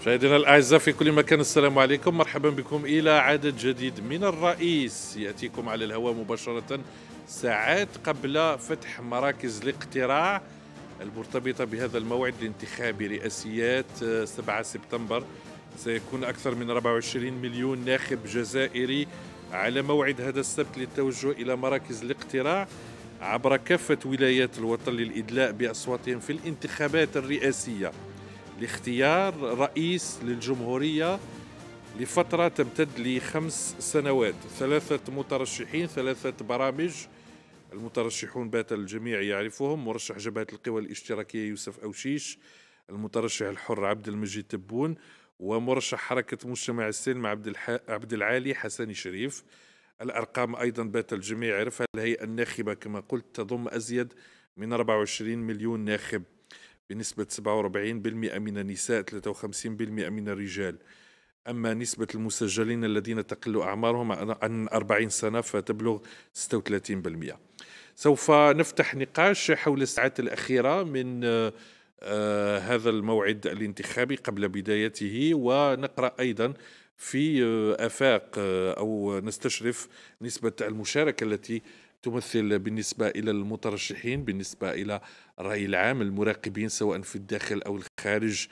مشاهدينا الاعزاء في كل مكان السلام عليكم مرحبا بكم الى عدد جديد من الرئيس ياتيكم على الهواء مباشره ساعات قبل فتح مراكز الاقتراع المرتبطه بهذا الموعد الانتخابي رئاسيات 7 سبتمبر سيكون اكثر من 24 مليون ناخب جزائري على موعد هذا السبت للتوجه الى مراكز الاقتراع عبر كافه ولايات الوطن للادلاء باصواتهم في الانتخابات الرئاسيه لاختيار رئيس للجمهورية لفترة تمتد لخمس سنوات ثلاثة مترشحين ثلاثة برامج المترشحون بات الجميع يعرفهم مرشح جبهة القوى الاشتراكية يوسف أوشيش المترشح الحر عبد المجيد تبون ومرشح حركة مجتمع السلم عبد, الح... عبد العالي حسني شريف الأرقام أيضا بات الجميع يعرفها الهيئة الناخبة كما قلت تضم أزيد من 24 مليون ناخب بنسبة 47% من النساء 53% من الرجال أما نسبة المسجلين الذين تقل أعمارهم عن 40 سنة فتبلغ 36% سوف نفتح نقاش حول الساعات الأخيرة من آه، هذا الموعد الانتخابي قبل بدايته ونقرأ أيضا في آه، آفاق آه، أو نستشرف نسبة المشاركة التي تمثل بالنسبة إلى المترشحين بالنسبة إلى الرأي العام المراقبين سواء في الداخل أو الخارج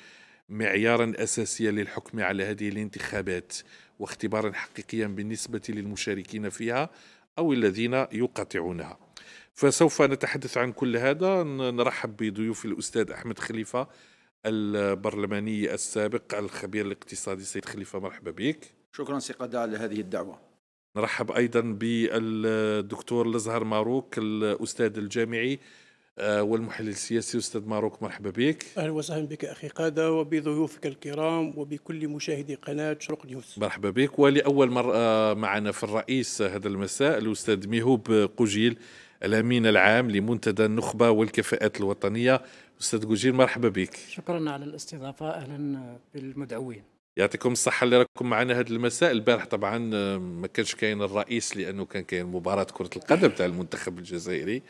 معيارا أساسيا للحكم على هذه الانتخابات واختبارا حقيقيا بالنسبة للمشاركين فيها أو الذين يقاطعونها فسوف نتحدث عن كل هذا نرحب بضيوف الأستاذ أحمد خليفة البرلماني السابق الخبير الاقتصادي سيد خليفة مرحبا بك شكرا سي على هذه الدعوة نرحب ايضا بالدكتور الازهر ماروك الاستاذ الجامعي آه، والمحلل السياسي استاذ ماروك مرحبا بك اهلا وسهلا بك اخي قاده وبضيوفك الكرام وبكل مشاهدي قناه شرق نيوز مرحبا بك ولاول مره معنا في الرئيس هذا المساء الاستاذ ميهوب قوجيل الامين العام لمنتدى النخبه والكفاءات الوطنيه استاذ قوجيل مرحبا بك شكرا على الاستضافه اهلا بالمدعوين يعطيكم الصحة اللي راكم معنا هذا المساء البارح طبعا آه، ما كانش كاين الرئيس لأنه كان كاين مباراة كرة القدم تاع المنتخب الجزائري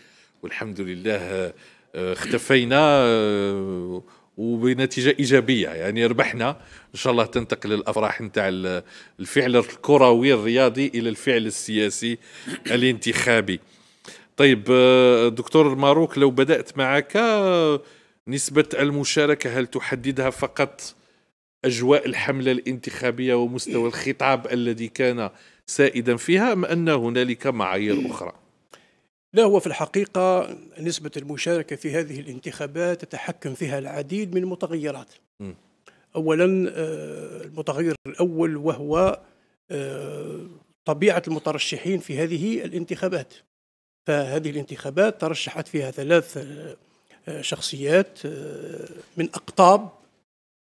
والحمد لله آه، آه، اختفينا وبنتيجة إيجابية يعني ربحنا إن شاء الله تنتقل الأفراح نتاع الفعل الكروي الرياضي إلى الفعل السياسي الانتخابي طيب دكتور ماروك لو بدأت معك نسبة المشاركة هل تحددها فقط أجواء الحملة الانتخابية ومستوى الخطاب الذي كان سائدا فيها أم أن هنالك معايير أخرى؟ لا هو في الحقيقة نسبة المشاركة في هذه الانتخابات تتحكم فيها العديد من المتغيرات أولا آه، المتغير الأول وهو آه، طبيعة المترشحين في هذه الانتخابات فهذه الانتخابات ترشحت فيها ثلاث آه، شخصيات من أقطاب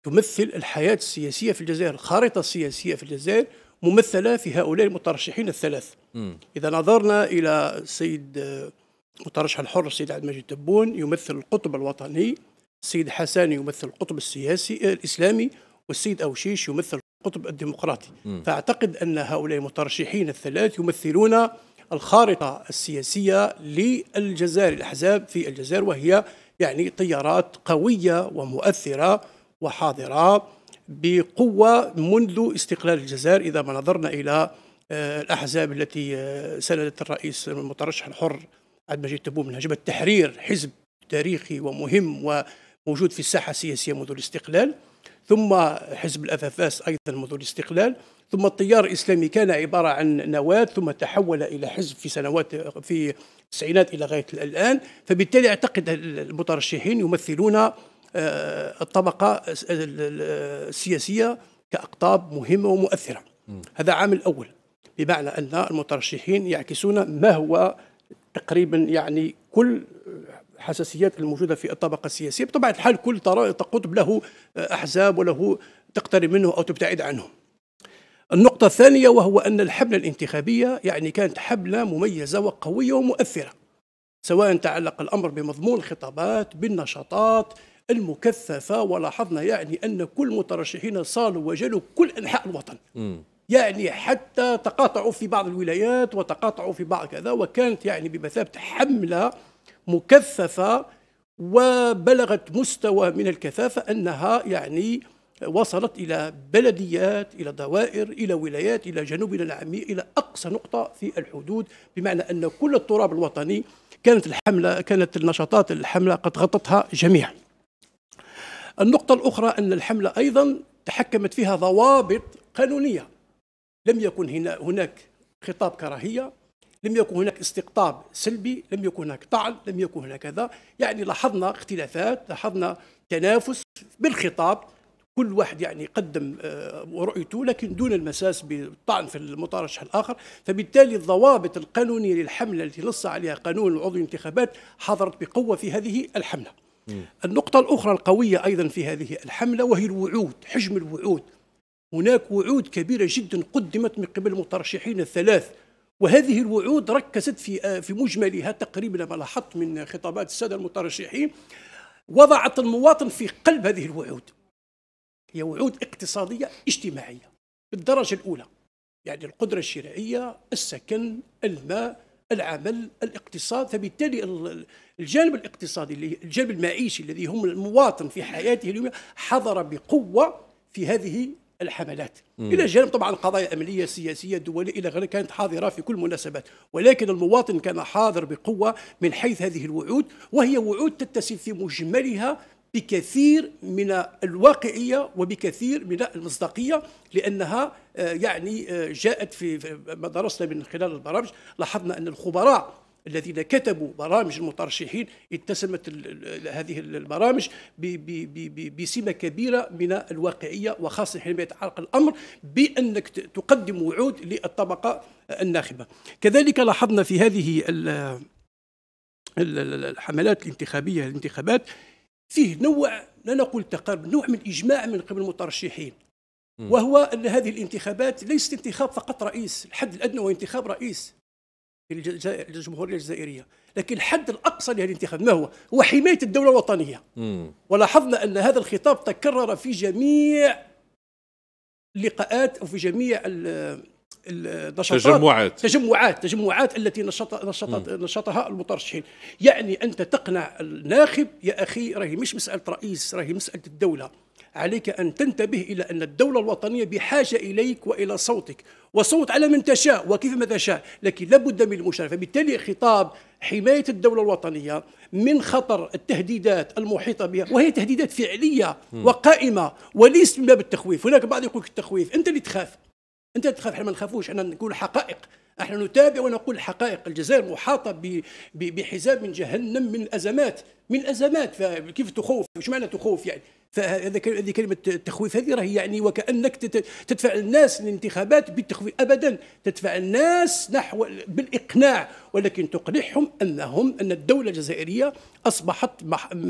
تمثل الحياة السياسية في الجزائر الخارطة السياسية في الجزائر ممثلة في هؤلاء المترشحين الثلاث م. إذا نظرنا إلى السيد مترشح الحر السيد عبد المجيد تبون يمثل القطب الوطني السيد حسان يمثل القطب السياسي آه، الإسلامي والسيد أوشيش يمثل القطب الديمقراطي م. فأعتقد أن هؤلاء المترشحين الثلاث يمثلون الخارطة السياسية للجزائر الأحزاب في الجزائر وهي يعني تيارات قوية ومؤثرة وحاضرة بقوة منذ استقلال الجزائر إذا ما نظرنا إلى آه، الأحزاب التي آه، سندت الرئيس المترشح الحر عبد المجيد تبون من هجمة التحرير حزب تاريخي ومهم وموجود في الساحة السياسية منذ الاستقلال ثم حزب الأفافاس أيضا منذ الاستقلال ثم التيار الإسلامي كان عبارة عن نواة ثم تحول إلى حزب في سنوات في التسعينات إلى غاية الآن فبالتالي أعتقد المترشحين يمثلون آه، الطبقة السياسية كأقطاب مهمة ومؤثرة هذا عامل أول بمعنى أن المترشحين يعكسون ما هو تقريبا يعني كل حساسيات الموجودة في الطبقة السياسية بطبيعة الحال كل تقطب له أحزاب وله تقترب منه أو تبتعد عنه النقطة الثانية وهو أن الحملة الانتخابية يعني كانت حبلة مميزة وقوية ومؤثرة سواء تعلق الأمر بمضمون الخطابات بالنشاطات المكثفة ولاحظنا يعني أن كل مترشحين صالوا وجلوا كل أنحاء الوطن م. يعني حتى تقاطعوا في بعض الولايات وتقاطعوا في بعض كذا وكانت يعني بمثابة حملة مكثفة وبلغت مستوى من الكثافة أنها يعني وصلت إلى بلديات إلى دوائر إلى ولايات إلى جنوبنا العامية إلى أقصى نقطة في الحدود بمعنى أن كل التراب الوطني كانت الحملة كانت النشاطات الحملة قد غطتها جميعا النقطة الأخرى أن الحملة أيضا تحكمت فيها ضوابط قانونية لم يكن هنا هناك خطاب كراهية لم يكن هناك استقطاب سلبي لم يكن هناك طعن لم يكن هناك كذا يعني لاحظنا اختلافات لاحظنا تنافس بالخطاب كل واحد يعني قدم آه، رؤيته لكن دون المساس بالطعن في المترشح الاخر فبالتالي الضوابط القانونيه للحمله التي نص عليها قانون عضو الانتخابات حضرت بقوه في هذه الحمله النقطة الأخرى القوية أيضا في هذه الحملة وهي الوعود حجم الوعود هناك وعود كبيرة جدا قدمت من قبل المترشحين الثلاث وهذه الوعود ركزت في آه، في مجملها تقريبا ما لاحظت من خطابات الساده المترشحين وضعت المواطن في قلب هذه الوعود هي وعود اقتصاديه اجتماعيه بالدرجه الاولى يعني القدره الشرائيه السكن الماء العمل الاقتصاد فبالتالي الجانب الاقتصادي الجانب المعيشي الذي هم المواطن في حياته اليوميه حضر بقوه في هذه الحملات مم. الى جانب طبعا قضايا امنيه سياسيه دوليه الى غيرها كانت حاضره في كل المناسبات ولكن المواطن كان حاضر بقوه من حيث هذه الوعود وهي وعود تتسم في مجملها بكثير من الواقعية وبكثير من المصداقية لأنها آه، يعني آه، جاءت في ما درسنا من خلال البرامج لاحظنا أن الخبراء الذين كتبوا برامج المترشحين اتسمت هذه البرامج بسمة كبيرة من الواقعية وخاصة حينما يتعلق الأمر بأنك تقدم وعود للطبقة الناخبة كذلك لاحظنا في هذه الحملات الانتخابية الانتخابات فيه نوع لا نقول تقارب نوع من الاجماع من قبل المترشحين وهو أن هذه الانتخابات ليست انتخاب فقط رئيس الحد الأدنى هو انتخاب رئيس للجمهوريه الجمهورية الجزائرية لكن الحد الأقصى لهذه الانتخاب ما هو؟ هو حماية الدولة الوطنية ولاحظنا أن هذا الخطاب تكرر في جميع اللقاءات أو في جميع النشاطات تجمعات تجمعات تجمعات التي نشط نشطت نشطها المترشحين يعني انت تقنع الناخب يا اخي راهي مش مساله رئيس راهي مساله الدوله عليك ان تنتبه الى ان الدوله الوطنيه بحاجه اليك والى صوتك وصوت على من تشاء وكيف ما تشاء لكن لابد من المشاركه بالتالي خطاب حمايه الدوله الوطنيه من خطر التهديدات المحيطه بها وهي تهديدات فعليه وقائمه وليس من باب التخويف هناك بعض يقول التخويف انت اللي تخاف انت تخاف احنا ما نخافوش احنا نقول حقائق احنا نتابع ونقول الحقائق الجزائر محاطه بحزام من جهنم من الازمات من الازمات فكيف تخوف وش معنى تخوف يعني فهذا هذه كلمه التخويف هذه راهي يعني وكانك تدفع الناس للانتخابات بالتخويف ابدا تدفع الناس نحو بالاقناع ولكن تقنعهم انهم ان الدوله الجزائريه اصبحت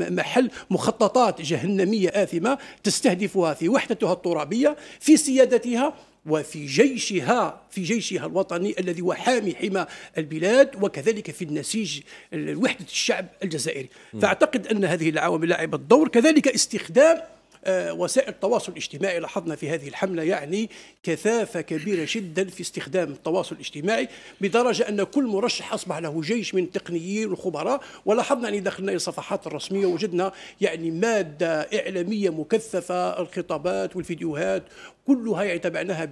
محل مخططات جهنميه اثمه تستهدفها في وحدتها الترابيه في سيادتها وفي جيشها في جيشها الوطني الذي هو حامي حمى البلاد وكذلك في النسيج وحدة الشعب الجزائري فأعتقد أن هذه العوامل لعبت دور كذلك استخدام آه، وسائل التواصل الاجتماعي لاحظنا في هذه الحملة يعني كثافة كبيرة جدا في استخدام التواصل الاجتماعي بدرجة أن كل مرشح أصبح له جيش من التقنيين والخبراء ولاحظنا أن يعني دخلنا إلى الصفحات الرسمية وجدنا يعني مادة إعلامية مكثفة الخطابات والفيديوهات كلها يعني تبعناها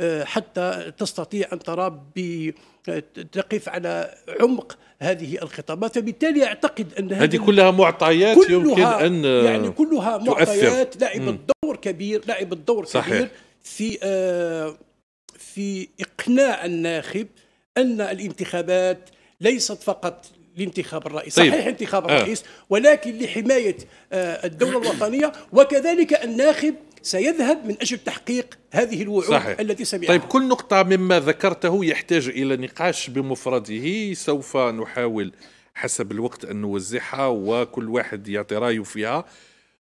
آه، حتى تستطيع أن ترى آه، تقف على عمق هذه الخطابات فبالتالي أعتقد أن هذه, هذه كلها معطيات كلها يمكن أن يعني كلها معطيات لعبت دور كبير لعبت دور صحيح. كبير في آه، في إقناع الناخب أن الانتخابات ليست فقط لانتخاب الرئيس طيب. صحيح انتخاب آه. الرئيس آه. ولكن لحماية آه، الدولة الوطنية وكذلك الناخب سيذهب من أجل تحقيق هذه الوعود صحيح. التي سمعها طيب كل نقطة مما ذكرته يحتاج إلى نقاش بمفرده سوف نحاول حسب الوقت أن نوزعها وكل واحد يعطي رأيه فيها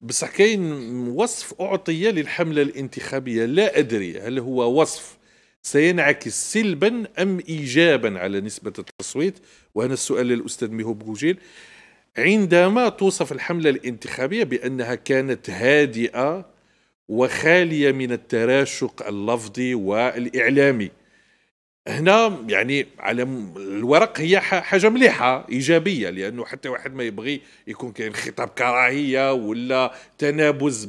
بصح كاين وصف أعطي للحملة الانتخابية لا أدري هل هو وصف سينعكس سلبا أم إيجابا على نسبة التصويت وهنا السؤال للأستاذ ميهو بوجيل عندما توصف الحملة الانتخابية بأنها كانت هادئة وخاليه من التراشق اللفظي والاعلامي هنا يعني على الورق هي حاجه مليحه ايجابيه لانه حتى واحد ما يبغي يكون كاين خطاب كراهيه ولا تنابز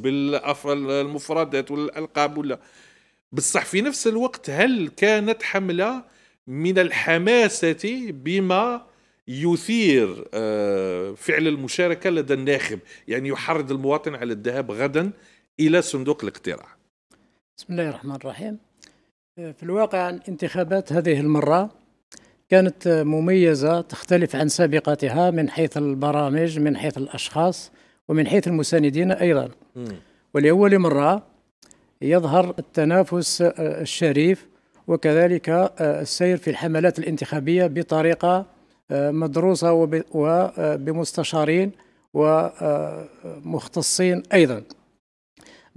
المفردات والالقاب ولا بصح في نفس الوقت هل كانت حمله من الحماسه بما يثير آه، فعل المشاركه لدى الناخب يعني يحرض المواطن على الذهاب غدا إلى صندوق الاقتراع بسم الله الرحمن الرحيم آه، في الواقع الانتخابات هذه المرة كانت مميزة تختلف عن سابقتها من حيث البرامج من حيث الأشخاص ومن حيث المساندين أيضا ولأول مرة يظهر التنافس آه، الشريف وكذلك آه، السير في الحملات الانتخابية بطريقة مدروسة وبمستشارين ومختصين أيضا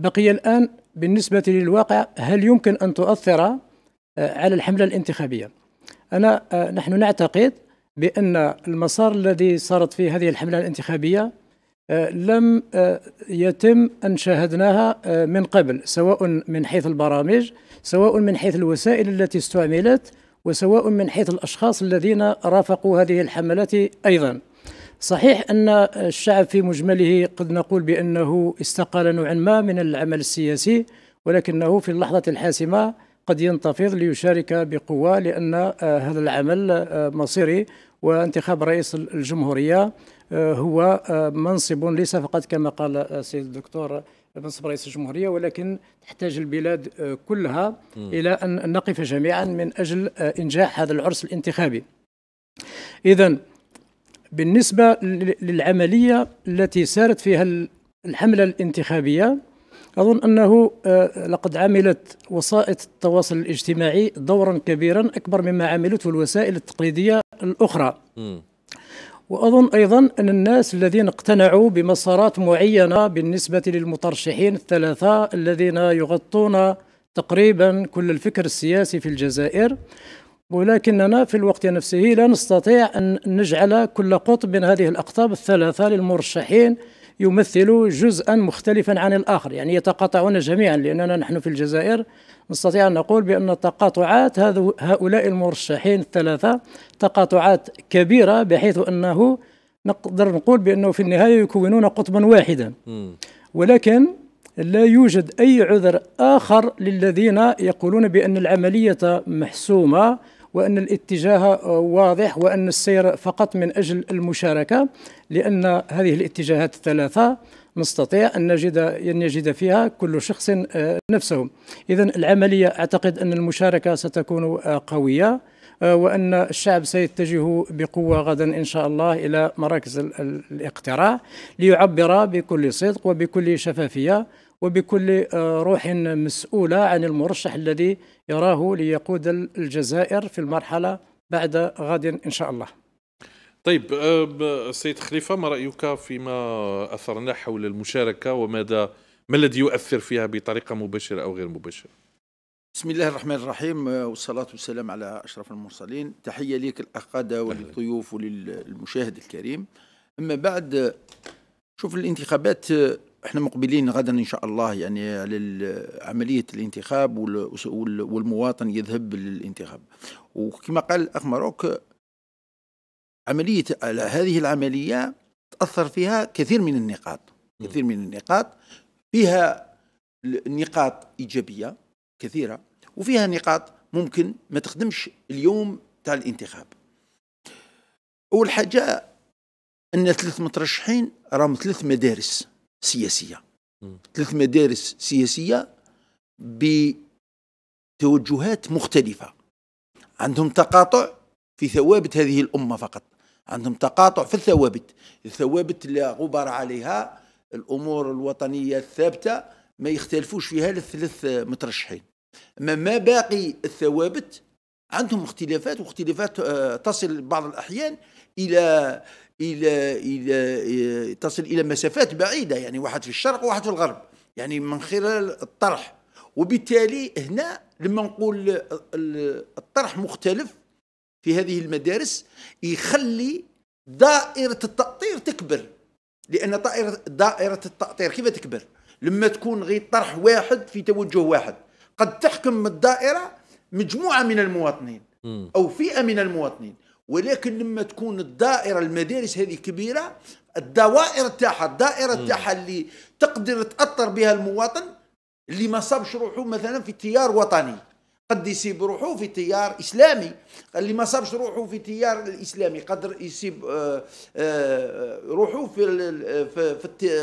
بقي الآن بالنسبة للواقع هل يمكن أن تؤثر آه، على الحملة الانتخابية أنا آه، نحن نعتقد بأن المسار الذي صارت فيه هذه الحملة الانتخابية آه، لم يتم أن شاهدناها من قبل سواء من حيث البرامج سواء من حيث الوسائل التي استعملت وسواء من حيث الأشخاص الذين رافقوا هذه الحملات أيضا صحيح أن الشعب في مجمله قد نقول بأنه استقال نوعا ما من العمل السياسي ولكنه في اللحظة الحاسمة قد ينتفض ليشارك بقوة لأن آه، هذا العمل آه، مصيري وانتخاب رئيس الجمهورية آه، هو منصب ليس فقط كما قال السيد الدكتور منصب رئيس الجمهورية ولكن تحتاج البلاد كلها إلى أن نقف جميعا من أجل إنجاح هذا العرس الانتخابي إذا بالنسبة للعملية التي سارت فيها الحملة الانتخابية أظن أنه آه، لقد عملت وسائط التواصل الاجتماعي دورا كبيرا أكبر مما عملته الوسائل التقليدية الأخرى وأظن أيضا أن الناس الذين اقتنعوا بمسارات معينة بالنسبة للمترشحين الثلاثة الذين يغطون تقريبا كل الفكر السياسي في الجزائر ولكننا في الوقت نفسه لا نستطيع أن نجعل كل قطب من هذه الأقطاب الثلاثة للمرشحين يمثل جزءا مختلفا عن الآخر يعني يتقاطعون جميعا لأننا نحن في الجزائر نستطيع أن نقول بأن تقاطعات هؤلاء المرشحين الثلاثة تقاطعات كبيرة بحيث أنه نقدر نقول بأنه في النهاية يكونون قطبا واحدا ولكن لا يوجد أي عذر آخر للذين يقولون بأن العملية محسومة وأن الاتجاه واضح وأن السير فقط من أجل المشاركة لأن هذه الاتجاهات الثلاثة نستطيع أن نجد أن يجد فيها كل شخص آه، نفسه إذا العملية أعتقد أن المشاركة ستكون آه، قوية آه، وأن الشعب سيتجه بقوة غدا إن شاء الله إلى مراكز الاقتراع ليعبر بكل صدق وبكل شفافية وبكل آه، روح مسؤولة عن المرشح الذي يراه ليقود الجزائر في المرحلة بعد غد إن شاء الله طيب آه، سيد خليفة ما رأيك فيما أثرنا حول المشاركة وماذا ما الذي يؤثر فيها بطريقة مباشرة أو غير مباشرة بسم الله الرحمن الرحيم آه، والصلاة والسلام على أشرف المرسلين تحية لك الأخادة وللضيوف وللمشاهد الكريم أما بعد شوف الانتخابات احنا مقبلين غدا ان شاء الله يعني على عمليه الانتخاب والمواطن يذهب للانتخاب وكما قال الاخ مروك عمليه هذه العمليه تاثر فيها كثير من النقاط كثير من النقاط فيها نقاط ايجابيه كثيره وفيها نقاط ممكن ما تخدمش اليوم تاع الانتخاب اول حاجه ان ثلاث مترشحين راهم ثلاث مدارس سياسيه ثلاث مدارس سياسيه بتوجهات مختلفه عندهم تقاطع في ثوابت هذه الامه فقط عندهم تقاطع في الثوابت الثوابت لا غبار عليها الامور الوطنيه الثابته ما يختلفوش فيها الثلاث مترشحين اما ما باقي الثوابت عندهم اختلافات واختلافات آه، تصل بعض الاحيان الى الى الى آه، تصل الى مسافات بعيده يعني واحد في الشرق وواحد في الغرب يعني من خلال الطرح وبالتالي هنا لما نقول الطرح مختلف في هذه المدارس يخلي دائره التاطير تكبر لان دائره دائره التاطير كيف تكبر لما تكون غير طرح واحد في توجه واحد قد تحكم الدائره مجموعه من المواطنين او فئه من المواطنين ولكن لما تكون الدائره المدارس هذه كبيره الدوائر تاعها الدائره تاعها اللي تقدر تاثر بها المواطن اللي ما صابش روحه مثلا في تيار وطني قد يسيب روحه في تيار اسلامي اللي ما صابش روحه في تيار الاسلامي قدر يسيب آه، آه، روحه في في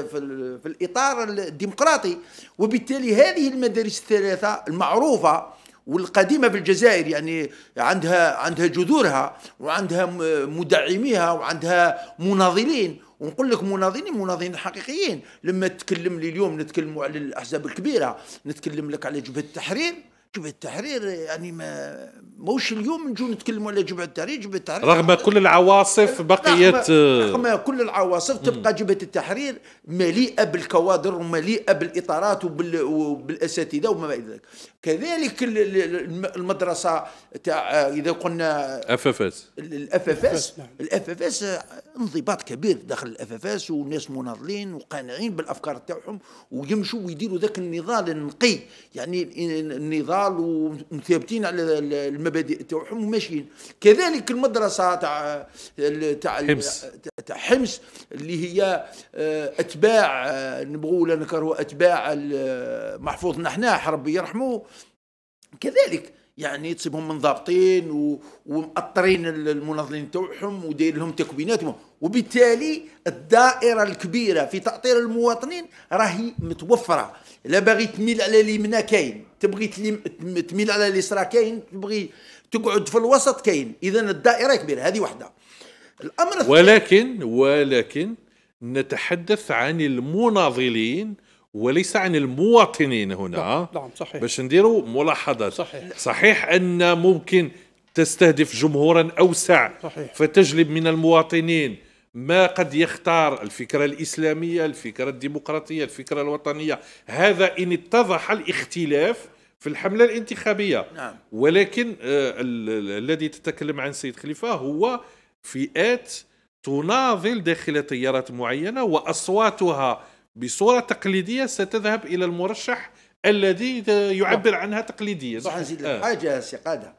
في, في الاطار الديمقراطي وبالتالي هذه المدارس الثلاثه المعروفه والقديمة الجزائر يعني عندها عندها جذورها وعندها مدعميها وعندها مناضلين ونقول لك مناضلين مناضلين حقيقيين لما تكلم لي اليوم نتكلم على الأحزاب الكبيرة نتكلم لك على جبهة التحرير جبهه التحرير يعني ما موش اليوم نجوا نتكلموا على جبهه التحرير جبهه التحرير رغم كل العواصف بقيت رغم كل العواصف تبقى جبهه التحرير مليئه بالكوادر ومليئه بالاطارات وبالاساتذه وما الى ذلك كذلك المدرسه تاع اذا قلنا اف اف اس الاف اف اس الاف نعم. اف اس انضباط كبير داخل الاف اف اس وناس مناضلين وقانعين بالافكار تاعهم ويمشوا ويديروا ذاك النضال النقي يعني النضال الاطفال ومثابتين على المبادئ تاعهم وماشيين كذلك المدرسه تاع تاع حمص تاع حمص اللي هي آه، اتباع آه، نبغوا ولا نكرهوا اتباع آه، محفوظ نحناح ربي يرحمه كذلك يعني تصيبهم منضبطين ومأطرين المناضلين تاعهم وداير لهم تكوينات وبالتالي الدائره الكبيره في تاطير المواطنين راهي متوفره لا باغي تميل على اليمنى كاين تبغي تميل على اليسرى كاين تبغي تقعد في الوسط كاين اذا الدائره كبيره هذه واحده الامر ولكن ولكن نتحدث عن المناضلين وليس عن المواطنين هنا نعم, نعم، صحيح باش نديروا ملاحظات صحيح صحيح ان ممكن تستهدف جمهورا اوسع صحيح. فتجلب من المواطنين ما قد يختار الفكرة الإسلامية الفكرة الديمقراطية الفكرة الوطنية هذا إن اتضح الاختلاف في الحملة الانتخابية نعم. ولكن آه، الذي تتكلم عن سيد خليفة هو فئات تناضل داخل تيارات معينة وأصواتها بصورة تقليدية ستذهب إلى المرشح الذي يعبر صح. عنها تقليديا صح نزيد آه. حاجة سي قادة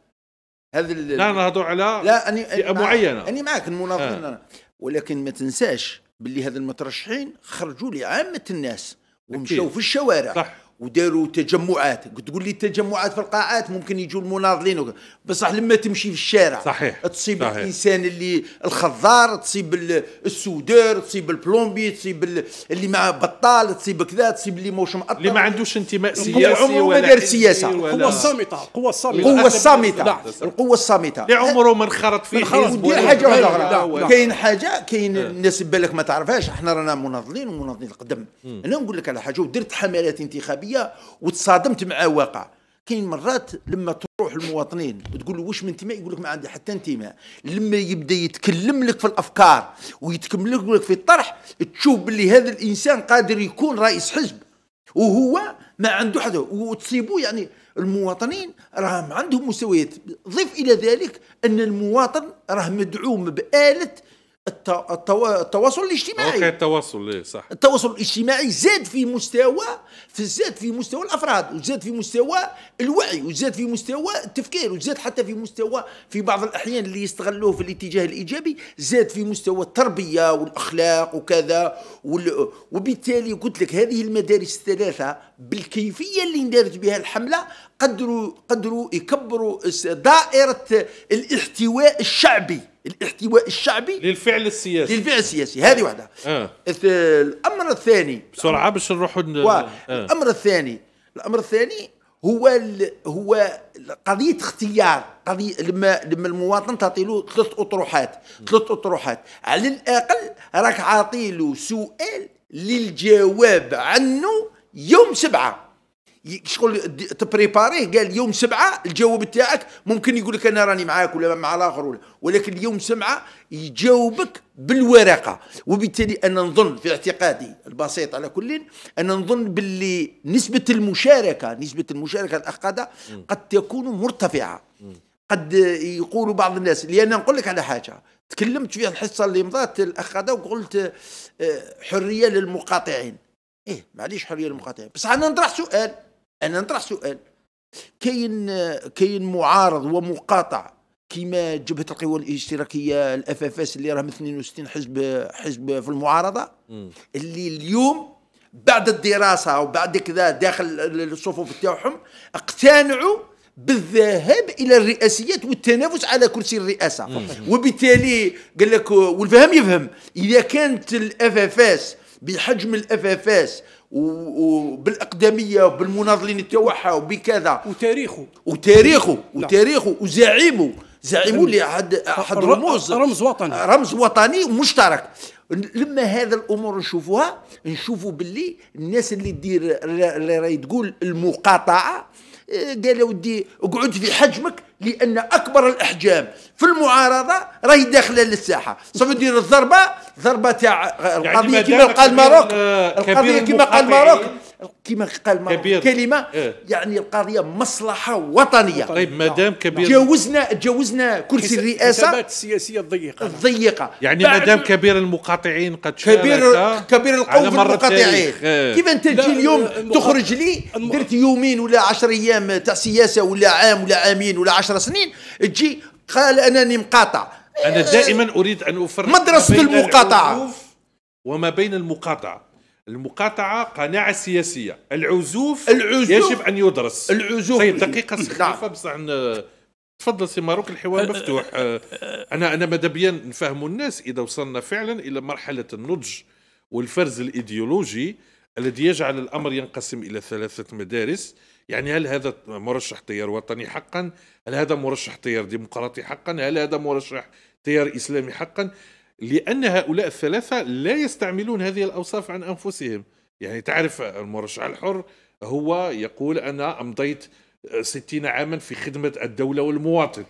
هذا لا نهضر على لا أني معينة أني معك المناضلين آه. ولكن ما تنساش باللي هذا المترشحين خرجوا لعامه الناس ومشاو في الشوارع صح. وداروا تجمعات تقول لي التجمعات في القاعات ممكن يجوا المناضلين بصح لما تمشي في الشارع صحيح تصيب صحيح. الانسان اللي الخضار تصيب السودار تصيب البلومبي تصيب اللي مع بطال تصيب كذا تصيب اللي موش مقطع اللي ما عندوش انتماء سياسي عمره ما دار سياسه القوه الصامته القوه الصامته القوه الصامته القوه الصامته اللي عمره ما انخرط فيه حزب ودي حاجه اخرى كاين حاجه كاين إيه. الناس بالك ما تعرفهاش احنا رانا مناضلين ومناضلين القدم انا نقول لك على حاجه ودرت حملات انتخابيه عليا وتصادمت مع واقع كاين مرات لما تروح المواطنين وتقول له واش من انتماء يقول لك ما عندي حتى انتماء لما يبدا يتكلم لك في الافكار ويتكمل لك في الطرح تشوف باللي هذا الانسان قادر يكون رئيس حزب وهو ما عنده حدا وتصيبوا يعني المواطنين راهم عندهم مستويات ضف الى ذلك ان المواطن راه مدعوم باله التواصل الاجتماعي اوكي التواصل ايه صح التواصل الاجتماعي زاد في مستوى في زاد في مستوى الافراد وزاد في مستوى الوعي وزاد في مستوى التفكير وزاد حتى في مستوى في بعض الاحيان اللي يستغلوه في الاتجاه الايجابي زاد في مستوى التربيه والاخلاق وكذا وبالتالي قلت لك هذه المدارس الثلاثه بالكيفيه اللي ندارت بها الحمله قدروا قدروا يكبروا دائرة الاحتواء الشعبي الاحتواء الشعبي للفعل السياسي للفعل السياسي هذه واحدة آه. الأمر الثاني بسرعة باش نروحوا آه. الأمر الثاني الأمر الثاني هو ال... هو قضيه اختيار قضيه لما لما المواطن تعطي له ثلاث اطروحات ثلاث اطروحات على الاقل راك عاطي له سؤال للجواب عنه يوم سبعه شغل تبريباريه قال اليوم سبعه الجواب تاعك ممكن يقول لك انا راني معاك ولا مع الاخر ولا ولكن اليوم سبعه يجاوبك بالورقه وبالتالي انا نظن في اعتقادي البسيط على كل انا نظن باللي نسبه المشاركه نسبه المشاركه الاقاده قد تكون مرتفعه قد يقولوا بعض الناس لان نقول لك على حاجه تكلمت في الحصه اللي مضات الاقاده وقلت آه، حريه للمقاطعين ايه معليش حريه للمقاطعين بس انا نطرح سؤال انا نطرح سؤال كاين كاين معارض ومقاطع كيما جبهه القوى الاشتراكيه الاف اف اس اللي راهم 62 حزب حزب في المعارضه اللي اليوم بعد الدراسه وبعد كذا داخل الصفوف تاعهم اقتنعوا بالذهاب الى الرئاسيات والتنافس على كرسي الرئاسه وبالتالي قال لك والفهم يفهم اذا كانت الاف اف اس بحجم الاف اف اس وبالاقدميه وبالمناضلين تاعها وبكذا وتاريخه وتاريخه وتاريخه وزعيمه زعيمه اللي احد احد رموز رمز وطني رمز وطني مشترك لما هذا الامور نشوفوها نشوفوا باللي الناس اللي دير اللي راهي تقول المقاطعه إيه، قال ودي اقعد في حجمك لان اكبر الاحجام في المعارضه راهي داخله للساحه صافي دير الضربه ضربه تاع القضيه يعني كما قال ماروك القضيه كما قال ماروك كما قال كبير. كلمه إيه. يعني القضيه مصلحه وطنيه طيب, طيب، مادام نعم. كبير تجاوزنا تجاوزنا كرسي الرئاسه السياسيه الضيقه الضيقه يعني مادام كبير المقاطعين قد كبير آه، كبير القوم المقاطعين إيه. كيف انت تجي اليوم المقاطع... تخرج لي درت يومين ولا 10 ايام تاع سياسه ولا عام ولا عامين ولا 10 سنين تجي قال انني مقاطع انا دائما اريد ان افرق مدرسه المقاطعه وما بين المقاطعه المقاطعة قناعة سياسية العزوف, العزوف يجب أن يدرس العزوف طيب دقيقة نعم. سخيفة عن تفضل سي ماروك الحوار أه، أه، مفتوح أه، أنا أنا ماذا بيا نفهموا الناس إذا وصلنا فعلا إلى مرحلة النضج والفرز الإيديولوجي الذي يجعل الأمر ينقسم إلى ثلاثة مدارس يعني هل هذا مرشح تيار وطني حقا هل هذا مرشح تيار ديمقراطي حقا هل هذا مرشح تيار إسلامي حقا لأن هؤلاء الثلاثة لا يستعملون هذه الأوصاف عن أنفسهم يعني تعرف المرشح الحر هو يقول أنا أمضيت ستين عاما في خدمة الدولة والمواطن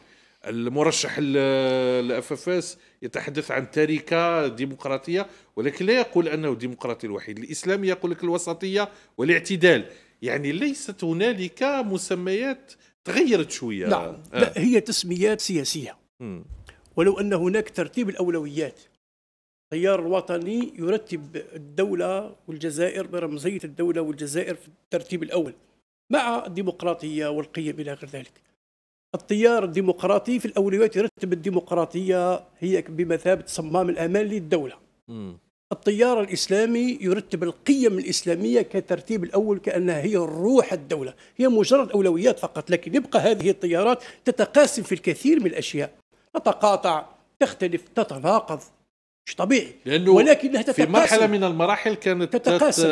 المرشح الأفافاس اف اس يتحدث عن تركه ديمقراطيه ولكن لا يقول انه الديمقراطي الوحيد، الاسلام يقول لك الوسطيه والاعتدال، يعني ليست هنالك مسميات تغيرت شويه نعم آه. لا هي تسميات سياسيه. م. ولو أن هناك ترتيب الأولويات التيار الوطني يرتب الدولة والجزائر برمزية الدولة والجزائر في الترتيب الأول مع الديمقراطية والقيم إلى غير ذلك التيار الديمقراطي في الأولويات يرتب الديمقراطية هي بمثابة صمام الأمان للدولة م. التيار الإسلامي يرتب القيم الإسلامية كترتيب الأول كأنها هي روح الدولة هي مجرد أولويات فقط لكن يبقى هذه التيارات تتقاسم في الكثير من الأشياء تتقاطع تختلف تتناقض مش طبيعي لانه ولكنها تتقاسم في مرحله من المراحل كانت تتقاسم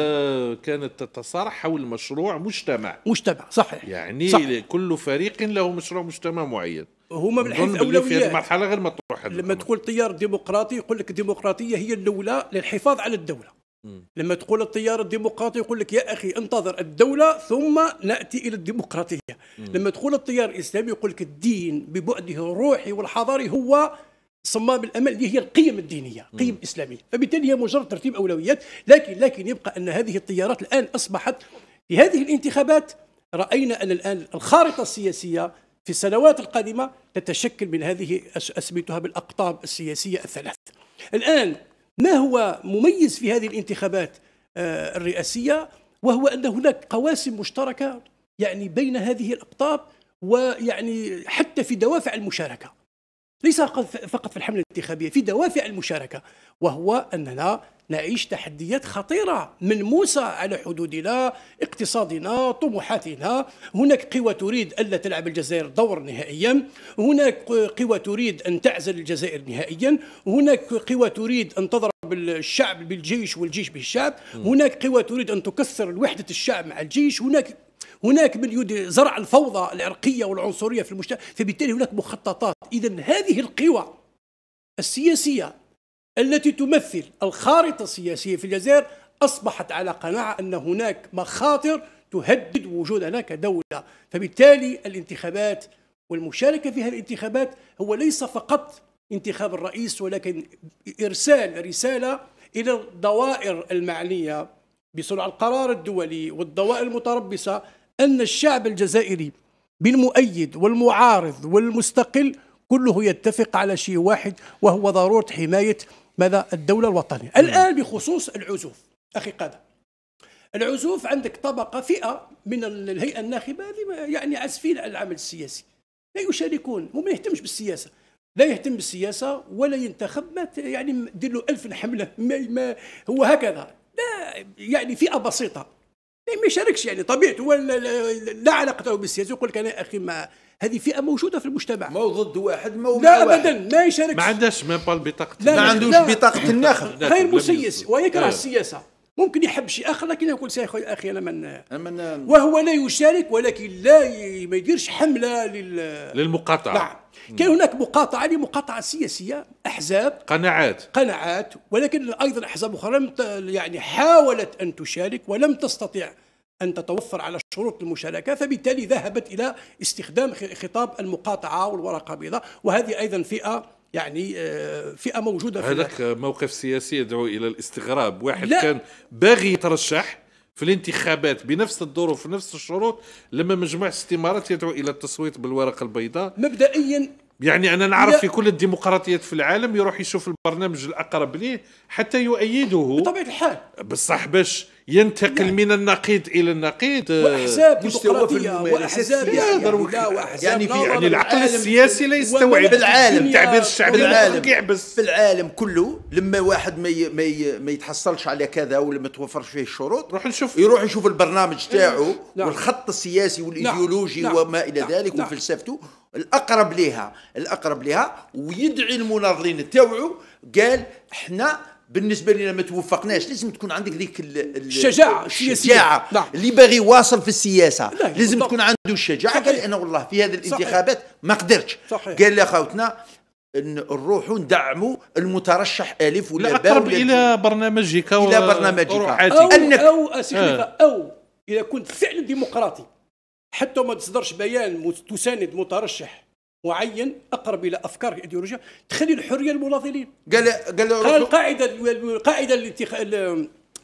كانت تتصارع حول مشروع مجتمع مجتمع صحيح يعني صحيح. كل فريق له مشروع مجتمع معين هما من حيث الاولويات في المرحله غير مطروحه لما تقول تيار ديمقراطي يقول لك الديمقراطيه هي الاولى للحفاظ على الدوله لما تقول التيار الديمقراطي يقول لك يا اخي انتظر الدوله ثم ناتي الى الديمقراطيه لما تقول التيار الاسلامي يقول لك الدين ببعده الروحي والحضاري هو صمام الامل اللي هي القيم الدينيه قيم م. اسلاميه فبالتالي هي مجرد ترتيب اولويات لكن لكن يبقى ان هذه التيارات الان اصبحت في هذه الانتخابات راينا ان الان الخارطه السياسيه في السنوات القادمه تتشكل من هذه اسميتها بالاقطاب السياسيه الثلاث الان ما هو مميز في هذه الانتخابات آه، الرئاسيه وهو ان هناك قواسم مشتركه يعني بين هذه الاقطاب ويعني حتى في دوافع المشاركه ليس فقط في الحملة الانتخابية في دوافع المشاركة وهو أننا نعيش تحديات خطيرة ملموسة على حدودنا اقتصادنا طموحاتنا هناك قوى تريد ألا تلعب الجزائر دور نهائيا هناك قوى تريد أن تعزل الجزائر نهائيا هناك قوى تريد أن تضرب الشعب بالجيش والجيش بالشعب هناك قوى تريد أن تكسر وحدة الشعب مع الجيش هناك هناك من زرع الفوضى العرقيه والعنصريه في المجتمع فبالتالي هناك مخططات اذا هذه القوى السياسيه التي تمثل الخارطه السياسيه في الجزائر اصبحت على قناعه ان هناك مخاطر تهدد وجود هناك دوله فبالتالي الانتخابات والمشاركه في هذه الانتخابات هو ليس فقط انتخاب الرئيس ولكن ارسال رساله الى الدوائر المعنيه بصنع القرار الدولي والدوائر المتربصه أن الشعب الجزائري بالمؤيد والمعارض والمستقل كله يتفق على شيء واحد وهو ضرورة حماية ماذا الدولة الوطنية الآن بخصوص العزوف أخي قادة العزوف عندك طبقة فئة من الهيئة الناخبة هذه يعني عازفين على العمل السياسي لا يشاركون هو ما يهتمش بالسياسة لا يهتم بالسياسة ولا ينتخب ما يعني دير له ألف حملة ما هو هكذا لا يعني فئة بسيطة ما يشاركش يعني طبيعته هو لا علاقه له بالسياسه يقول لك انا اخي ما هذه فئه موجوده في المجتمع ما ضد واحد ما لا ابدا ما يشاركش ما عندهاش ما بالبطاقه ما عندوش بطاقه الناخب غير مسيس ويكره السياسه ممكن يحب شيء اخر لكن يقول سي اخي انا من أمن... وهو لا يشارك ولكن لا ي... ما يديرش حمله لل للمقاطعه نعم كان هناك مقاطعه لمقاطعه يعني سياسيه احزاب قناعات قناعات ولكن ايضا احزاب اخرى لم ت... يعني حاولت ان تشارك ولم تستطع ان تتوفر على شروط المشاركه فبالتالي ذهبت الى استخدام خطاب المقاطعه والورقه البيضاء وهذه ايضا فئه يعني آه، فئه موجوده في هذاك موقف سياسي يدعو الى الاستغراب واحد لا. كان باغي يترشح في الانتخابات بنفس الظروف ونفس الشروط لما مجموعه استمارات يدعو الى التصويت بالورقه البيضاء مبدئيا يعني انا نعرف في كل الديمقراطيات في العالم يروح يشوف البرنامج الاقرب ليه حتى يؤيده بطبيعه الحال بصح باش ينتقل نعم. من النقيض الى النقيض آه، واحزاب ديمقراطيه يعني، واحزاب يعني, لا يعني, في يعني العقل السياسي لا يستوعب العالم التعبير الشعبي بالعالم يعبس في العالم كله لما واحد ما ي... ما, ي... ما يتحصلش على كذا ولا ما توفرش فيه الشروط يروح يشوف يروح يشوف البرنامج تاعو إيه. نعم. والخط السياسي نعم. والايديولوجي وما الى ذلك وفلسفته الاقرب لها الاقرب لها ويدعي المناضلين تاوعو قال احنا بالنسبه لنا ما توفقناش لازم تكون عندك ذيك الشجاعه السياسيه اللي نعم. باغي يواصل في السياسه لازم تكون عنده الشجاعه قال انا والله في هذه الانتخابات ما قدرتش قال لي اخوتنا نروحوا ندعموا المترشح الف ولا باء ولا الى برنامجك الى برنامجك أو, أو, أنك أو, أه. او اذا كنت فعلا ديمقراطي حتى ما تصدرش بيان تساند مترشح معين اقرب الى افكار ايديولوجيه تخلي الحريه للمناضلين قال قال قال القاعده القاعده الاتخ...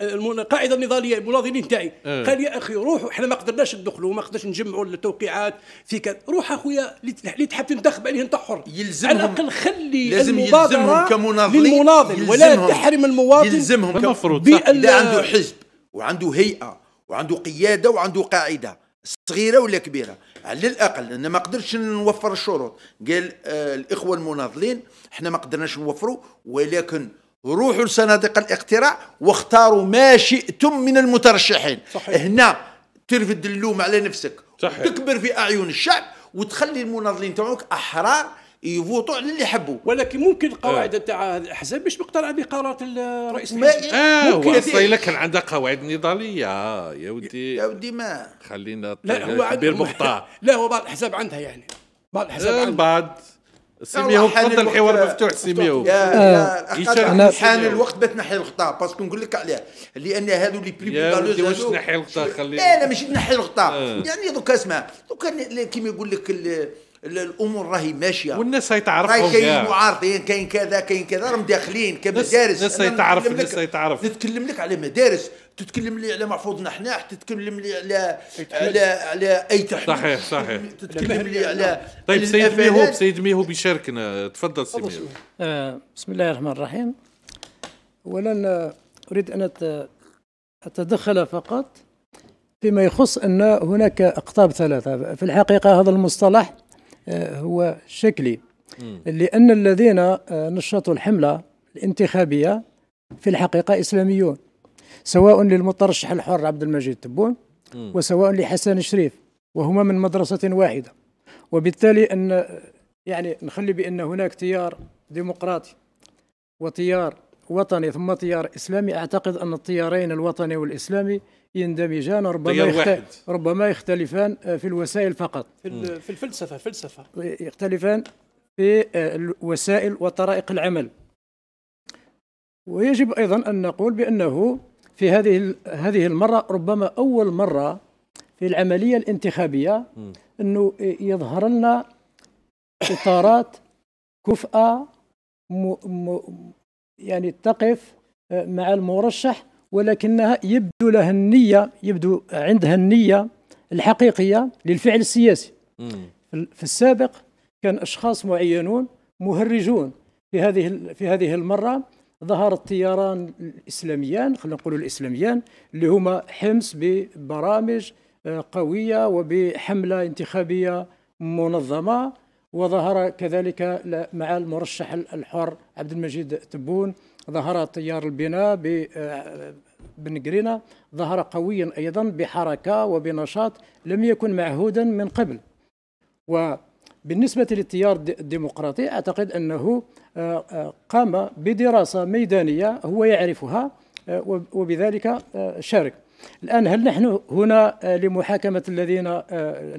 القاعده النضاليه المناضلين تاعي أه. قال يا اخي روحوا احنا ما قدرناش ندخلوا ما قدرناش نجمعوا التوقيعات في كذا روح اخويا اللي تحب تنتخب عليه انت حر يلزمهم على الاقل خلي لازم المبادره كمناضلين للمناضل ولا تحرم المواطن يلزمهم المفروض اذا عنده حزب وعنده هيئه وعنده قياده وعنده قاعده صغيره ولا كبيره على الاقل انا ما قدرتش نوفر الشروط قال آه، الاخوه المناضلين احنا ما قدرناش نوفروا ولكن روحوا لصناديق الاقتراع واختاروا ما شئتم من المترشحين صحيح. هنا ترفد اللوم على نفسك صحيح. تكبر في اعين الشعب وتخلي المناضلين تاعك احرار يفوتوا على اللي حبوا ولكن ممكن القواعد آه. تاع الاحزاب مش مقتنعه بقرارات الرئيس ما اه ممكن كان عندها قواعد نضاليه آه، يا ودي يا ودي ما خلينا لا هو كبير طيب، مقطع لا هو بعض الاحزاب عندها يعني بعض الاحزاب آه، عندها بعض سميهم حتى الحوار مفتوح سميهم يا حان الوقت باش تنحي الغطاء باسكو نقول لك عليه لان هذو لي بلي بلالوز واش تنحي الغطاء خلي لا لا ماشي تنحي الغطاء يعني دوكا اسمع دوكا كيما يقول لك الامور راهي ماشيه والناس تعرفهم راهي كاين معارضين إيه، كاين كذا كاين كذا راهم داخلين كمدارس الناس تعرف الناس تعرف نتكلم لك على مدارس تتكلم لي على محفوظ نحناح تتكلم لي على على على اي تحميل صحيح صحيح تتكلم لي على طيب سيد ميهوب سيد ميهوب يشاركنا تفضل سي ميهوب آه، بسم الله الرحمن الرحيم اولا آه، اريد ان اتدخل فقط فيما يخص ان هناك اقطاب ثلاثه في الحقيقه هذا المصطلح هو شكلي لأن الذين آه، نشطوا الحملة الانتخابية في الحقيقة إسلاميون سواء للمترشح الحر عبد المجيد تبون وسواء لحسن شريف وهما من مدرسة واحدة وبالتالي أن آه، يعني نخلي بأن هناك تيار ديمقراطي وتيار وطني ثم تيار إسلامي أعتقد أن التيارين الوطني والإسلامي يندمجان ربما يخت... ربما يختلفان آه، في الوسائل فقط في, في الفلسفه فلسفه يختلفان في آه، الوسائل وطرائق العمل ويجب ايضا ان نقول بانه في هذه هذه المره ربما اول مره في العمليه الانتخابيه انه يظهر لنا اطارات كفأه م... م... يعني تقف آه، مع المرشح ولكنها يبدو لها النية يبدو عندها النية الحقيقية للفعل السياسي في السابق كان أشخاص معينون مهرجون في هذه في هذه المرة ظهر التياران الإسلاميان خلينا نقول الإسلاميان اللي هما حمص ببرامج آه، قوية وبحملة انتخابية منظمة وظهر كذلك مع المرشح الحر عبد المجيد تبون ظهر تيار البناء آه، بن قرينة ظهر قويا أيضا بحركة وبنشاط لم يكن معهودا من قبل وبالنسبة للتيار الديمقراطي أعتقد أنه آه، آه، قام بدراسة ميدانية هو يعرفها وبذلك شارك الآن هل نحن هنا لمحاكمة الذين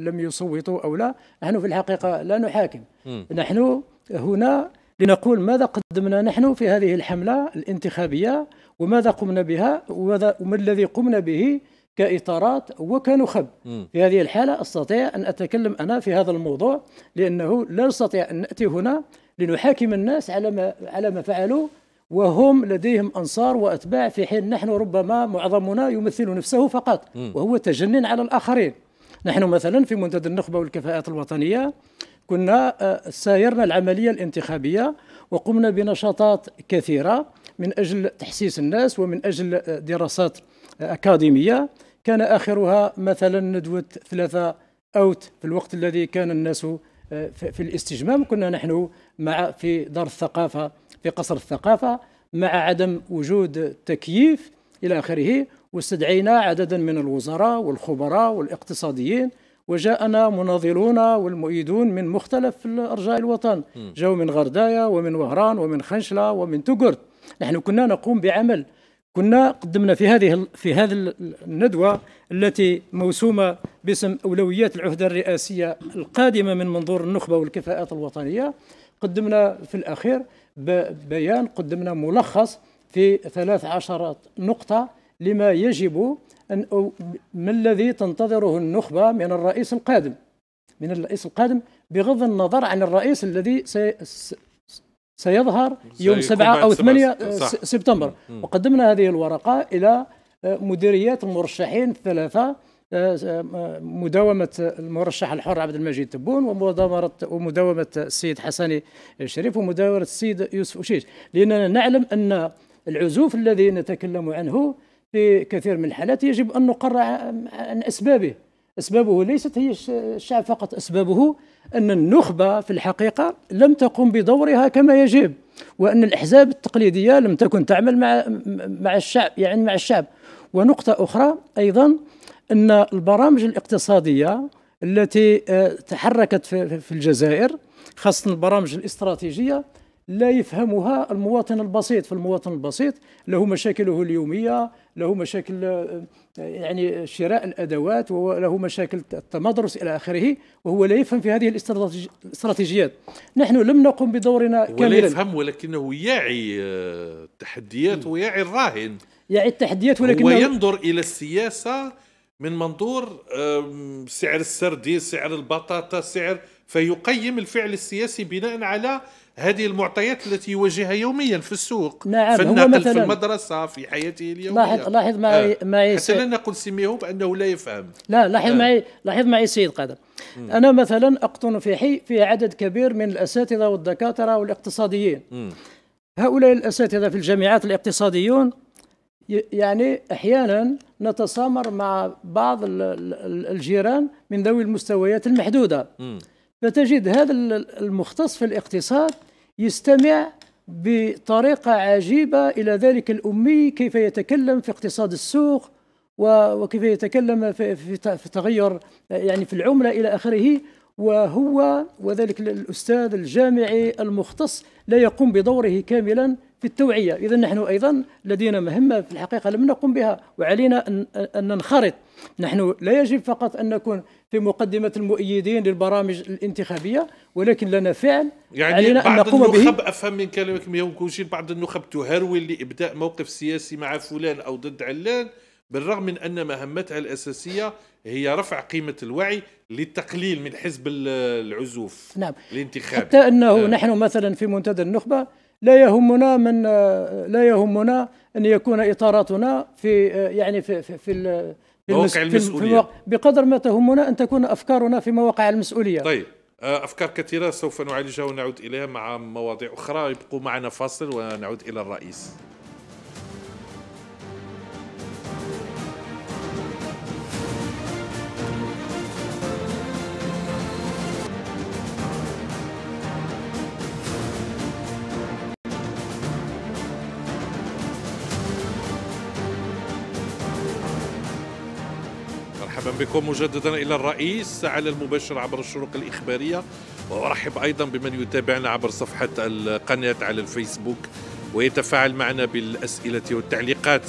لم يصوتوا أو لا نحن في الحقيقة لا نحاكم م. نحن هنا لنقول ماذا قدمنا نحن في هذه الحملة الانتخابية وماذا قمنا بها وماذا وما الذي قمنا به كإطارات وكنخب في هذه الحالة أستطيع أن أتكلم أنا في هذا الموضوع لأنه لا نستطيع أن نأتي هنا لنحاكم الناس على ما على ما فعلوا وهم لديهم أنصار وأتباع في حين نحن ربما معظمنا يمثل نفسه فقط وهو تجنن على الآخرين نحن مثلا في منتدى النخبة والكفاءات الوطنية كنا آه، سايرنا العملية الانتخابية وقمنا بنشاطات كثيرة من أجل تحسيس الناس ومن أجل آه، دراسات آه، أكاديمية كان آخرها مثلا ندوة ثلاثة أوت في الوقت الذي كان الناس في الاستجمام كنا نحن مع في دار الثقافة في قصر الثقافة مع عدم وجود تكييف إلى آخره واستدعينا عددا من الوزراء والخبراء والاقتصاديين وجاءنا مناضلون والمؤيدون من مختلف أرجاء الوطن جاءوا من غردايه ومن وهران ومن خنشلة ومن توغرت نحن كنا نقوم بعمل كنا قدمنا في هذه في هذه الندوه التي موسومه باسم اولويات العهده الرئاسيه القادمه من منظور النخبه والكفاءات الوطنيه قدمنا في الاخير بيان قدمنا ملخص في 13 نقطه لما يجب أن أو ما الذي تنتظره النخبة من الرئيس القادم من الرئيس القادم بغض النظر عن الرئيس الذي سي سيظهر يوم 7 أو 8 سبتمبر وقدمنا هذه الورقة إلى آه، مديريات المرشحين الثلاثة آه، آه، مداومة المرشح الحر عبد المجيد تبون ومداومة ومداومة السيد حسني الشريف ومداومة السيد يوسف وشيش لأننا نعلم أن العزوف الذي نتكلم عنه في كثير من الحالات يجب أن نقرع عن أسبابه أسبابه ليست هي الشعب فقط أسبابه أن النخبة في الحقيقة لم تقم بدورها كما يجب وأن الأحزاب التقليدية لم تكن تعمل مع مع الشعب يعني مع الشعب ونقطة أخرى أيضا أن البرامج الاقتصادية التي آه، تحركت في الجزائر خاصة البرامج الاستراتيجية لا يفهمها المواطن البسيط فالمواطن البسيط له مشاكله اليوميه له مشاكل يعني شراء الادوات وله مشاكل التمدرس الى اخره وهو لا يفهم في هذه الاستراتيجيات نحن لم نقم بدورنا كاملا ولا يفهم ولكنه يعي آه، التحديات ويعي الراهن يعي التحديات ولكنه هو ينظر الى السياسه من منظور سعر السردي سعر البطاطا سعر فيقيم الفعل السياسي بناء على هذه المعطيات التي يواجهها يوميا في السوق نعم في النقل في المدرسة في حياته اليومية لاحظ لاحظ معي آه. معي حتى لا نقول سميه بأنه لا يفهم لا لاحظ آه. معي لاحظ معي سيد قدم أنا مثلا أقطن في حي فيه عدد كبير من الأساتذة والدكاترة والاقتصاديين م. هؤلاء الأساتذة في الجامعات الاقتصاديون يعني احيانا نتسامر مع بعض الجيران من ذوي المستويات المحدوده م. فتجد هذا المختص في الاقتصاد يستمع بطريقة عجيبة إلى ذلك الأمي كيف يتكلم في اقتصاد السوق وكيف يتكلم في تغير يعني في العملة إلى آخره وهو وذلك الأستاذ الجامعي المختص لا يقوم بدوره كاملا في التوعية إذا نحن أيضا لدينا مهمة في الحقيقة لم نقم بها وعلينا أن, ننخرط نحن لا يجب فقط أن نكون في مقدمة المؤيدين للبرامج الانتخابية ولكن لنا فعل يعني علينا بعض أن نقوم النخب به النخب أفهم من كلامك يوم كوشين بعض النخب تهرول لإبداء موقف سياسي مع فلان أو ضد علان بالرغم من أن مهمتها الأساسية هي رفع قيمة الوعي للتقليل من حزب العزوف نعم الانتخابي حتى أنه آه. نحن مثلا في منتدى النخبة لا يهمنا من لا يهمنا ان يكون اطاراتنا في يعني في في, في مواقع المسؤوليه في بقدر ما تهمنا ان تكون افكارنا في مواقع المسؤوليه طيب آه، افكار كثيره سوف نعالجها ونعود اليها مع مواضيع اخرى يبقوا معنا فاصل ونعود الى الرئيس بكم مجددا الى الرئيس على المباشر عبر الشروق الاخباريه وارحب ايضا بمن يتابعنا عبر صفحه القناه على الفيسبوك ويتفاعل معنا بالاسئله والتعليقات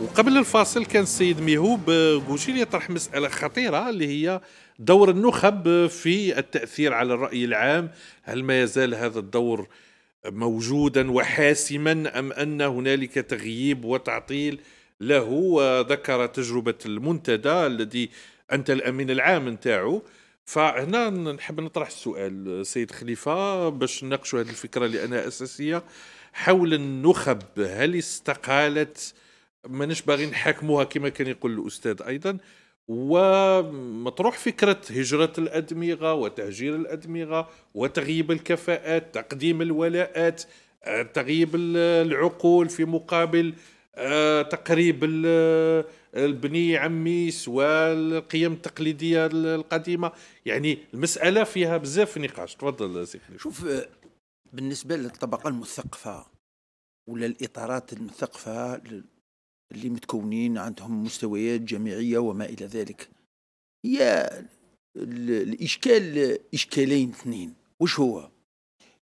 وقبل الفاصل كان السيد ميهوب غوشيل يطرح مسألة خطيرة اللي هي دور النخب في التأثير على الرأي العام هل ما يزال هذا الدور موجودا وحاسما أم أن هنالك تغييب وتعطيل له وذكر تجربة المنتدى الذي أنت الأمين العام نتاعو فهنا نحب نطرح السؤال سيد خليفة باش نناقشوا هذه الفكرة لأنها أساسية حول النخب هل استقالت ماناش باغيين نحاكموها كما كان يقول الأستاذ أيضا ومطروح فكرة هجرة الأدمغة وتهجير الأدمغة وتغييب الكفاءات تقديم الولاءات تغييب العقول في مقابل آه، تقريب البني عمي سوى القيم التقليديه القديمه يعني المساله فيها بزاف نقاش تفضل سي شوف بالنسبه للطبقه المثقفه ولا الاطارات المثقفه اللي متكونين عندهم مستويات جامعيه وما الى ذلك هي الاشكال اشكالين اثنين وش هو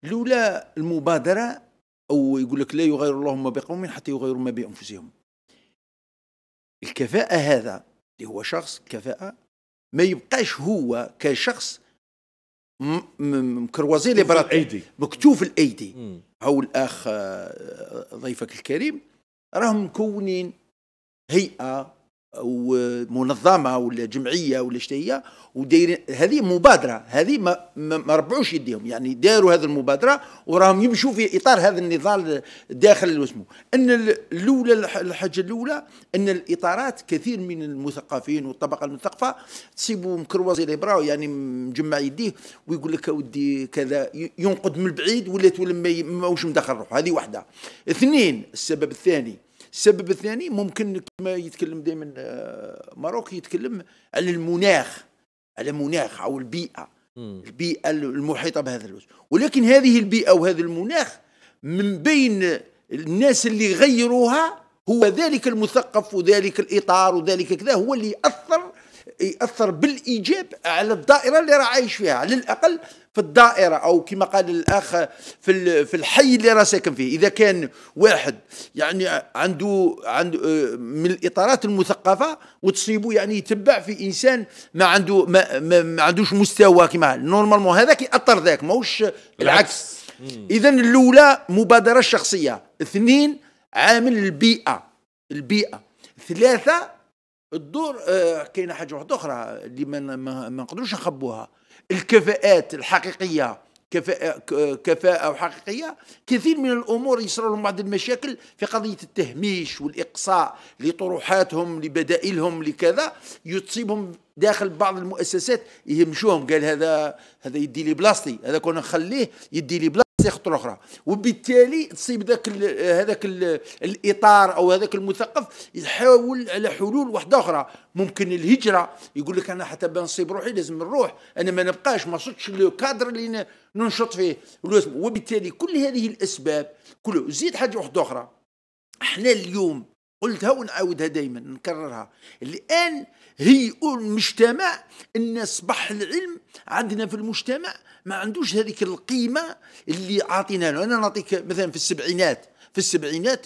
الأولى المبادره أو يقول لك لا يغير الله ما بقوم حتى يغيروا ما بأنفسهم الكفاءة هذا اللي هو شخص كفاءة ما يبقاش هو كشخص مكروزي لي الايدي مكتوف الايدي او الاخ آه، ضيفك الكريم راهم مكونين هيئه ومنظمه ولا جمعيه ولا شتي ودايرين هذه مبادره هذه ما, ما ربعوش يديهم يعني داروا هذه المبادره وراهم يمشوا في اطار هذا النضال داخل الوسمو ان الاولى الحاجه الاولى ان الاطارات كثير من المثقفين والطبقه المثقفه تصيبوا مكروزي براو يعني مجمع يديه ويقول لك اودي كذا ينقد من البعيد ولا تولى ماهوش مدخل روحه هذه واحده اثنين السبب الثاني السبب الثاني ممكن كما يتكلم دائما آه، ماروك يتكلم على المناخ على المناخ او البيئه البيئه المحيطه بهذا الوجه ولكن هذه البيئه وهذا المناخ من بين الناس اللي غيروها هو ذلك المثقف وذلك الاطار وذلك كذا هو اللي اثر ياثر بالايجاب على الدائره اللي راه عايش فيها على الاقل في الدائره او كما قال الاخ في في الحي اللي راه ساكن فيه اذا كان واحد يعني عنده عنده آه، من الاطارات المثقفه وتصيبه يعني يتبع في انسان ما عنده ما, ما, عندوش مستوى كما نورمالمون هذاك ياثر ذاك ماهوش العكس اذا الاولى مبادره شخصيه اثنين عامل البيئه البيئه ثلاثه الدور آه، كاينه حاجه واحده اخرى اللي ما نقدروش نخبوها الكفاءات الحقيقيه كفاءة, كفاءة وحقيقية كثير من الأمور يصير لهم بعض المشاكل في قضية التهميش والإقصاء لطروحاتهم لبدائلهم لكذا يصيبهم داخل بعض المؤسسات يهمشوهم قال هذا هذا يدي لي بلاصتي هذا كنا نخليه يدي لي بلاصتي السيخط اخرى وبالتالي تصيب ذاك هذاك الاطار او هذاك المثقف يحاول على حلول واحده اخرى ممكن الهجره يقول لك انا حتى بنصيب روحي لازم نروح انا ما نبقاش ما صدتش لو كادر اللي ننشط فيه وبالتالي كل هذه الاسباب كله زيد حاجه واحده اخرى احنا اليوم قلتها ونعاودها دائما نكررها الان هي المجتمع ان اصبح العلم عندنا في المجتمع ما عندوش هذيك القيمه اللي عاطينا له انا نعطيك مثلا في السبعينات في السبعينات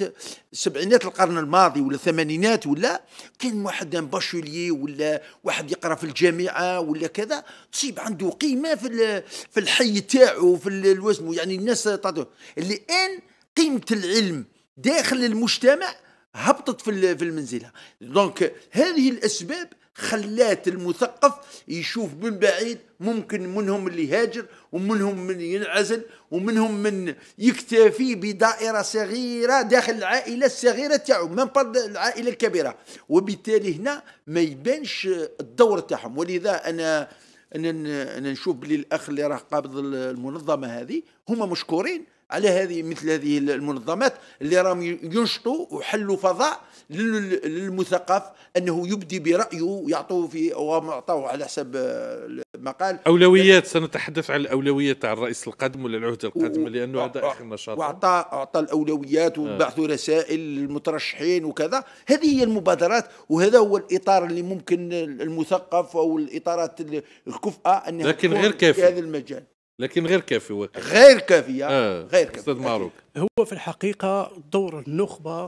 سبعينات القرن الماضي ولا الثمانينات ولا كان واحد باشولي ولا واحد يقرا في الجامعه ولا كذا تصيب عنده قيمه في في الحي تاعو في الوزن يعني الناس تعطوه الان قيمه العلم داخل المجتمع هبطت في في المنزلة دونك هذه الأسباب خلات المثقف يشوف من بعيد ممكن منهم اللي يهاجر ومنهم من ينعزل ومنهم من يكتفي بدائرة صغيرة داخل العائلة الصغيرة تاعو من بعد العائلة الكبيرة وبالتالي هنا ما يبانش الدور تاعهم ولذا أنا أنا, أنا نشوف بلي الأخ اللي راه قابض المنظمة هذه هما مشكورين على هذه مثل هذه المنظمات اللي راهم ينشطوا وحلوا فضاء للمثقف انه يبدي برايه ويعطوه في او على حسب آه، المقال اولويات سنتحدث عن الاولويات تاع الرئيس القادم ولا العهده القادمه لانه هذا اخر نشاط واعطى اعطى الاولويات آه. وبعثوا رسائل للمترشحين وكذا هذه هي المبادرات وهذا هو الاطار اللي ممكن المثقف او الاطارات الكفءه انها لكن غير كافي في هذا المجال لكن غير كافي وكي. غير كافيه آه. غير كافيه استاذ معروف هو في الحقيقه دور النخبه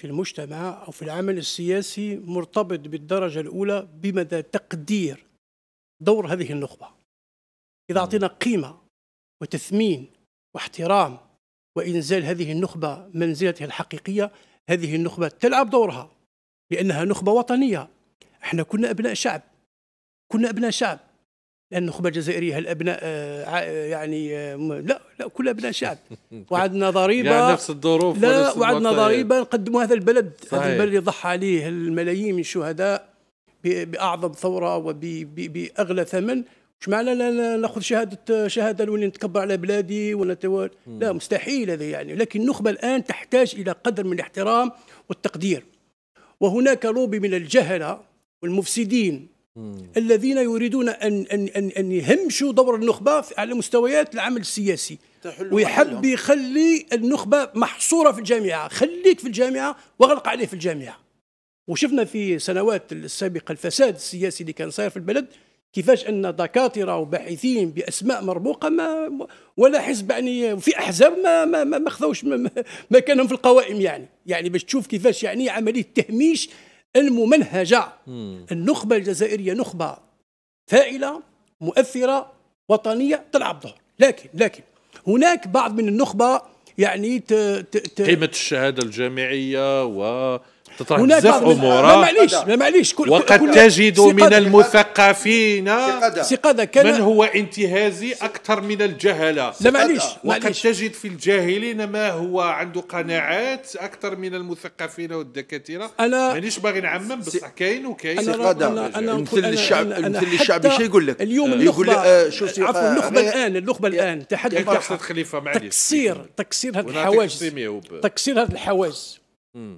في المجتمع او في العمل السياسي مرتبط بالدرجه الاولى بمدى تقدير دور هذه النخبه اذا اعطينا قيمه وتثمين واحترام وانزال هذه النخبه منزلتها الحقيقيه هذه النخبه تلعب دورها لانها نخبه وطنيه احنا كنا ابناء شعب كنا ابناء شعب لأن النخبة الجزائرية الأبناء آه، يعني آه، لا لا كل أبناء شعب وعدنا ضريبة يعني نفس الظروف لا وعدنا ضريبة نقدموا هذا البلد صحيح. هذا البلد اللي ضحى عليه الملايين من الشهداء بأعظم ثورة وبأغلى ثمن مش معنى لا ناخذ شهاده شهاده نولي نتكبر على بلادي ولا لا مستحيل هذا يعني لكن النخبه الان تحتاج الى قدر من الاحترام والتقدير وهناك لوبي من الجهله والمفسدين الذين يريدون ان ان ان, أن يهمشوا دور النخبه على مستويات العمل السياسي ويحب يخلي النخبه محصوره في الجامعه خليك في الجامعه واغلق عليه في الجامعه وشفنا في سنوات السابقه الفساد السياسي اللي كان صاير في البلد كيفاش ان دكاتره وباحثين باسماء مرموقه ما ولا حزب يعني في احزاب ما ما ما, ما خذوش مكانهم في القوائم يعني يعني باش تشوف كيفاش يعني عمليه تهميش الممنهجة النخبة الجزائرية نخبة فاعلة مؤثرة وطنية تلعب دور لكن لكن هناك بعض من النخبة يعني ت ت ت قيمة الشهادة الجامعية و تطرح بزاف امور معليش معليش كل وقد تجد من المثقفين سقادة كان من هو انتهازي اكثر من الجهله لا معليش وقد تجد في الجاهلين ما هو عنده قناعات اكثر من المثقفين والدكاتره انا مانيش باغي نعمم بصح كاين وكاين سقادة مثل الشعب مثل الشعب شو يقول لك اليوم يقول آه، شو عفوا آه، النخبه آه، الان النخبه الان تحدث تكسير تكسير هذه الحواجز تكسير هذه الحواجز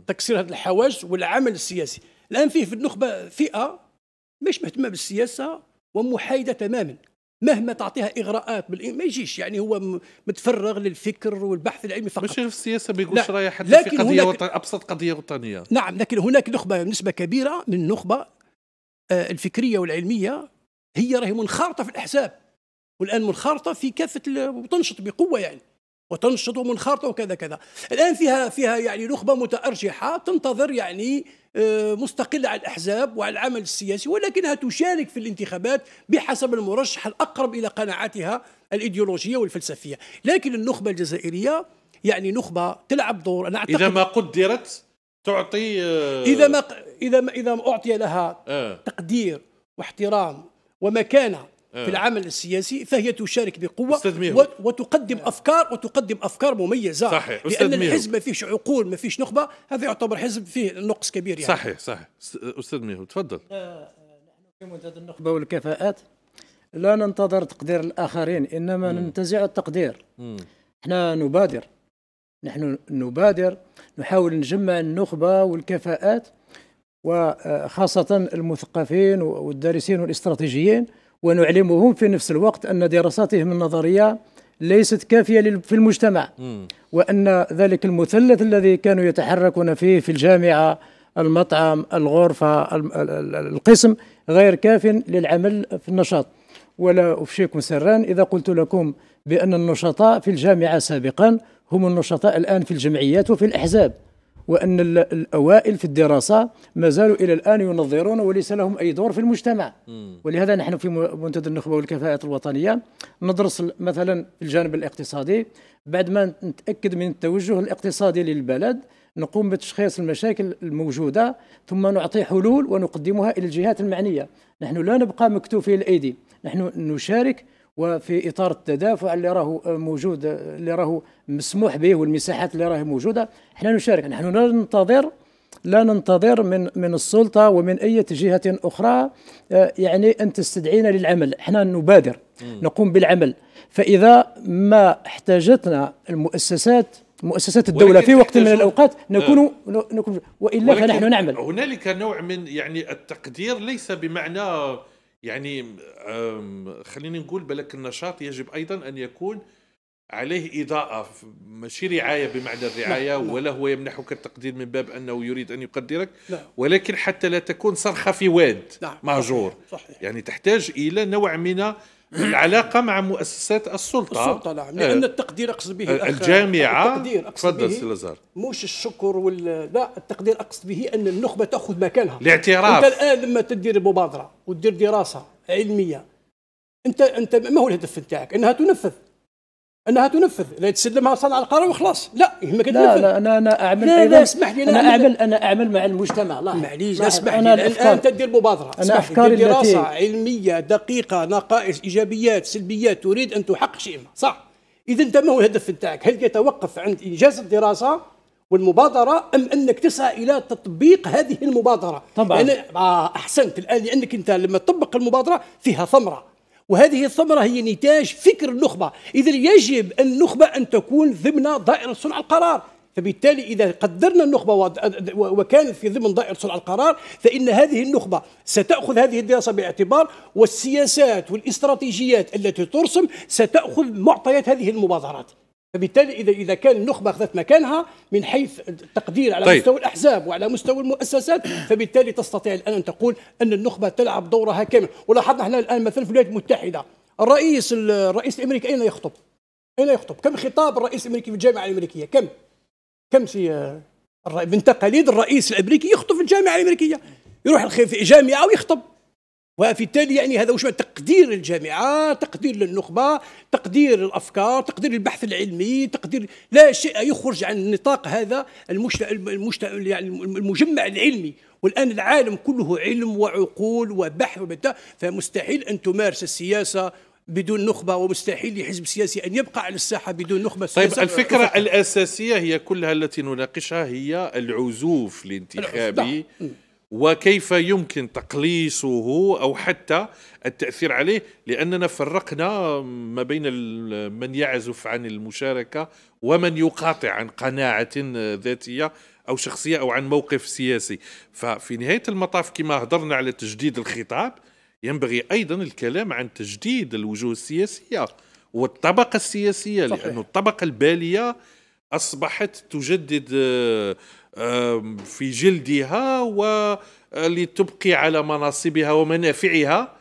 تكسير هذه الحواجز والعمل السياسي الان فيه في النخبه فئه مش مهتمه بالسياسه ومحايده تماما مهما تعطيها اغراءات ما يجيش يعني هو متفرغ للفكر والبحث العلمي فقط مش في السياسه ما يقولش رايح حتى لكن في قضيه هناك... وطن... ابسط قضيه وطنيه نعم لكن هناك نخبه نسبه كبيره من النخبه آه، الفكريه والعلميه هي راهي منخرطه في الاحزاب والان منخرطه في كافه وتنشط بقوه يعني وتنشط ومنخرطه وكذا كذا الان فيها فيها يعني نخبه متارجحه تنتظر يعني آه، مستقله على الاحزاب وعلى العمل السياسي ولكنها تشارك في الانتخابات بحسب المرشح الاقرب الى قناعاتها الايديولوجيه والفلسفيه لكن النخبه الجزائريه يعني نخبه تلعب دور انا اعتقد اذا ما قدرت تعطي آه، اذا ما اذا ما اذا ما اعطي لها آه. تقدير واحترام ومكانه إيه. في العمل السياسي فهي تشارك بقوه وتقدم افكار وتقدم افكار مميزه صحيح. لان الحزب ما فيش عقول ما فيش نخبه هذا يعتبر حزب فيه نقص كبير يعني صحيح صحيح استاذ ميهو تفضل في آه، آه، منتدى النخبه والكفاءات لا ننتظر تقدير الاخرين انما ننتزع التقدير احنا نبادر نحن نبادر نحاول نجمع النخبه والكفاءات وخاصه آه، المثقفين والدارسين والاستراتيجيين ونعلمهم في نفس الوقت أن دراساتهم النظرية ليست كافية في المجتمع وأن ذلك المثلث الذي كانوا يتحركون فيه في الجامعة المطعم الغرفة القسم غير كاف للعمل في النشاط ولا أفشيكم سرا إذا قلت لكم بأن النشطاء في الجامعة سابقا هم النشطاء الآن في الجمعيات وفي الأحزاب وأن الأوائل في الدراسة ما زالوا إلى الآن ينظرون وليس لهم أي دور في المجتمع ولهذا نحن في منتدى النخبة والكفاءات الوطنية ندرس مثلا الجانب الاقتصادي بعد ما نتأكد من التوجه الاقتصادي للبلد نقوم بتشخيص المشاكل الموجودة ثم نعطي حلول ونقدمها إلى الجهات المعنية نحن لا نبقى مكتوفي الأيدي نحن نشارك وفي اطار التدافع اللي راه موجود اللي راه مسموح به والمساحات اللي راهي موجوده احنا نشارك نحن لا ننتظر لا ننتظر من من السلطه ومن اي جهه اخرى آه، يعني ان تستدعينا للعمل احنا نبادر نقوم بالعمل فاذا ما احتاجتنا المؤسسات مؤسسات الدولة في وقت من الأوقات آه. نكون آه. نكون وإلا فنحن نعمل هنالك نوع من يعني التقدير ليس بمعنى يعني خليني نقول بلك النشاط يجب ايضا ان يكون عليه إضاءة ماشي رعاية بمعنى نعم، الرعاية لا نعم. لا ولا هو يمنحك التقدير من باب أنه يريد أن يقدرك لا نعم. ولكن حتى لا تكون صرخة في واد مهجور صحيح. يعني تحتاج إلى نوع من العلاقه مع مؤسسات السلطه السلطه نعم لا. لان آه، التقدير اقصد به الجامعه التقدير اقصد به تفضل مش الشكر ولا لا التقدير اقصد به ان النخبه تاخذ مكانها الاعتراف انت الان لما تدير مبادره وتدير دراسه علميه انت انت ما هو الهدف نتاعك انها تنفذ انها تنفذ لا تسلمها صنع القرار وخلاص لا يهمك لا لا انا انا اعمل لا لا اسمح لي انا, أنا اعمل انا اعمل مع المجتمع لا معليش اسمح لي الان تدير مبادره انا افكاري دراسه علميه دقيقه نقائص ايجابيات سلبيات تريد ان تحقق شيء صح اذا انت ما هو الهدف نتاعك هل يتوقف عند انجاز الدراسه والمبادره ام انك تسعى الى تطبيق هذه المبادره طبعا يعني احسنت الان لانك انت لما تطبق المبادره فيها ثمره وهذه الثمرة هي نتاج فكر النخبة إذا يجب النخبة أن تكون ضمن دائرة صنع القرار فبالتالي إذا قدرنا النخبة وكانت في ضمن دائرة صنع القرار فإن هذه النخبة ستأخذ هذه الدراسة باعتبار والسياسات والاستراتيجيات التي ترسم ستأخذ معطيات هذه المبادرات فبالتالي اذا اذا كان النخبه اخذت مكانها من حيث التقدير على طيب. مستوى الاحزاب وعلى مستوى المؤسسات فبالتالي تستطيع الان ان تقول ان النخبه تلعب دورها كامل ولاحظنا احنا الان مثلا في الولايات المتحده الرئيس الرئيس الامريكي اين يخطب؟ اين يخطب؟ كم خطاب الرئيس الامريكي في الجامعه الامريكيه؟ كم؟ كم في من تقاليد الرئيس الامريكي يخطب في الجامعه الامريكيه يروح في جامعه ويخطب وفي التالي يعني هذا وش تقدير الجامعة تقدير للنخبة تقدير الأفكار تقدير البحث العلمي تقدير لا شيء يخرج عن نطاق هذا المشت... المشت... يعني المجمع العلمي والآن العالم كله علم وعقول وبحث وبتاع فمستحيل أن تمارس السياسة بدون نخبة ومستحيل لحزب سياسي أن يبقى على الساحة بدون نخبة طيب الفكرة الأساسية هي كلها التي نناقشها هي العزوف نعم. الانتخابي العزوف وكيف يمكن تقليصه او حتى التاثير عليه لاننا فرقنا ما بين من يعزف عن المشاركه ومن يقاطع عن قناعه ذاتيه او شخصيه او عن موقف سياسي ففي نهايه المطاف كما هضرنا على تجديد الخطاب ينبغي ايضا الكلام عن تجديد الوجوه السياسيه والطبقه السياسيه لأن الطبقه الباليه اصبحت تجدد في جلدها ولتبقي آه، على مناصبها ومنافعها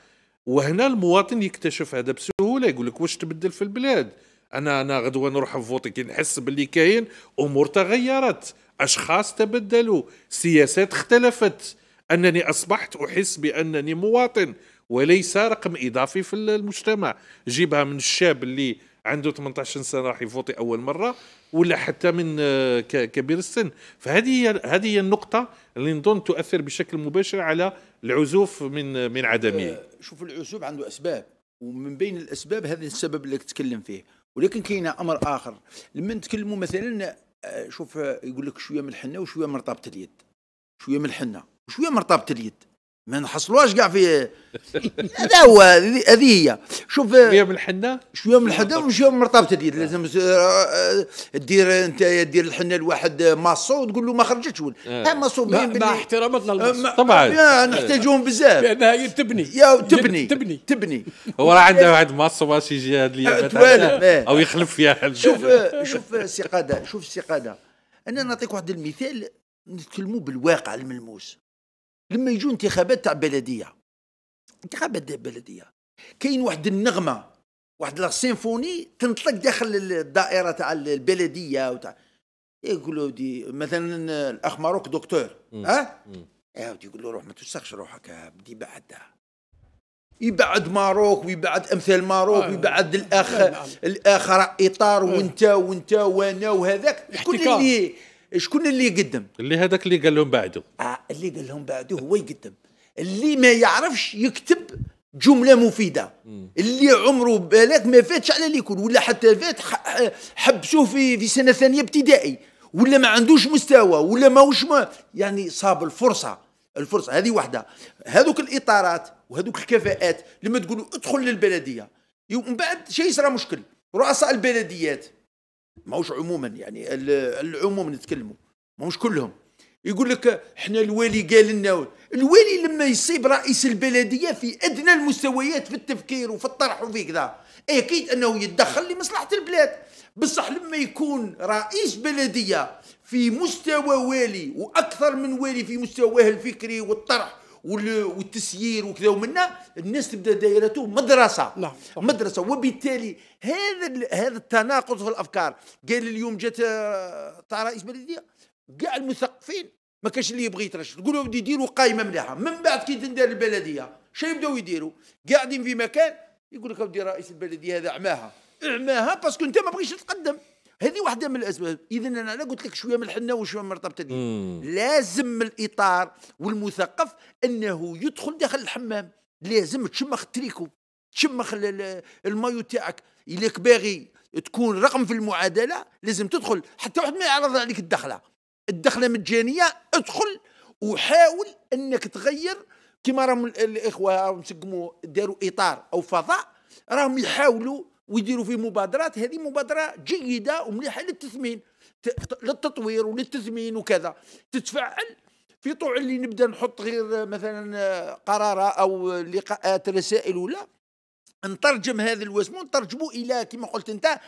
وهنا المواطن يكتشف هذا بسهوله يقول لك واش تبدل في البلاد انا انا غدوه نروح نفوطي كي نحس باللي كاين امور تغيرت اشخاص تبدلوا سياسات اختلفت انني اصبحت احس بانني مواطن وليس رقم اضافي في المجتمع جيبها من الشاب اللي عنده 18 سنه راح يفوتي اول مره ولا حتى من آه، كبير السن فهذه هي هذه هي النقطه اللي نظن تؤثر بشكل مباشر على العزوف من من عدمه آه، شوف العزوف عنده اسباب ومن بين الاسباب هذا السبب اللي تتكلم فيه ولكن كاين امر اخر لما نتكلموا مثلا آه، شوف يقول لك شويه من الحنه وشويه مرتبطه اليد شويه من الحنه وشويه مرتبطه اليد ما نحصلوهاش كاع في هذا هو هذه هي شوف آه، شويه من الحنه شويه من الحنه وشويه من مرطبه اليد لازم آه، آه، دير انت دير الحنه لواحد ماسو وتقول له ما خرجتش ولا ماسو مع احترامتنا للماسو طبعا نحتاجوهم بزاف لانها هي تبني يا تبني تبني تبني هو راه عنده واحد ماسو باش يجي هذه اليوم او يخلف فيها شوف شوف سي قاده شوف سي قاده انا نعطيك واحد المثال نتكلموا بالواقع الملموس لما يجوا انتخابات تاع بلديه انتخابات تاع بلديه كاين واحد النغمه واحد السيمفوني تنطلق داخل الدائره تاع البلديه وتاع يقولوا دي مثلا الاخ ماروك دكتور ها أه؟ يقول له روح ما توسخش روحك بدي بعدها يبعد ماروك ويبعد امثال ماروك آه ويبعد آه، الاخ آه، آه. الاخر اطار وانت وانت وانا وهذاك كل اللي شكون اللي يقدم اللي هذاك اللي قال لهم بعده آه اللي قال لهم بعده هو يقدم اللي ما يعرفش يكتب جمله مفيده اللي عمره بالك ما فاتش على اللي يكون ولا حتى فات حبسوه في في سنه ثانيه ابتدائي ولا ما عندوش مستوى ولا ماهوش ما يعني صاب الفرصه الفرصه هذه واحده هذوك الاطارات وهذوك الكفاءات لما تقولوا ادخل للبلديه ومن بعد شيء يصرى مشكل رؤساء البلديات ماهوش عموما يعني العموم نتكلموا ماهوش كلهم يقول لك احنا الوالي قال لنا الوالي لما يصيب رئيس البلديه في ادنى المستويات في التفكير وفي الطرح وفي كذا إيه اكيد انه يتدخل لمصلحه البلاد بصح لما يكون رئيس بلديه في مستوى والي واكثر من والي في مستواه الفكري والطرح والتسيير وكذا ومنا الناس تبدا دائرته مدرسه نعم. مدرسه وبالتالي هذا هذا التناقض في الافكار قال اليوم جات تاع رئيس بلديه كاع المثقفين ما كانش اللي يبغي يترشح تقول لهم يديروا قائمه مليحه من بعد كي تندار البلديه شنو يبداو يديروا قاعدين في مكان يقول لك رئيس البلديه هذا عماها عماها باسكو انت ما بغيتش تقدم هذه واحده من الاسباب اذا انا قلت لك شويه من الحنه وشويه من دي لازم الاطار والمثقف انه يدخل داخل الحمام لازم تشمخ التريكو تشمخ المايو تاعك إليك باغي تكون رقم في المعادله لازم تدخل حتى واحد ما يعرض عليك الدخله الدخله مجانيه ادخل وحاول انك تغير كما راهم الاخوه راهم داروا اطار او فضاء راهم يحاولوا ويديروا فيه مبادرات هذه مبادره جيده ومليحه للتثمين للتطوير وللتثمين وكذا تتفعل في طوع اللي نبدا نحط غير مثلا قراره او لقاءات رسائل ولا نترجم هذا الوسمون نترجمه الى كما قلت انت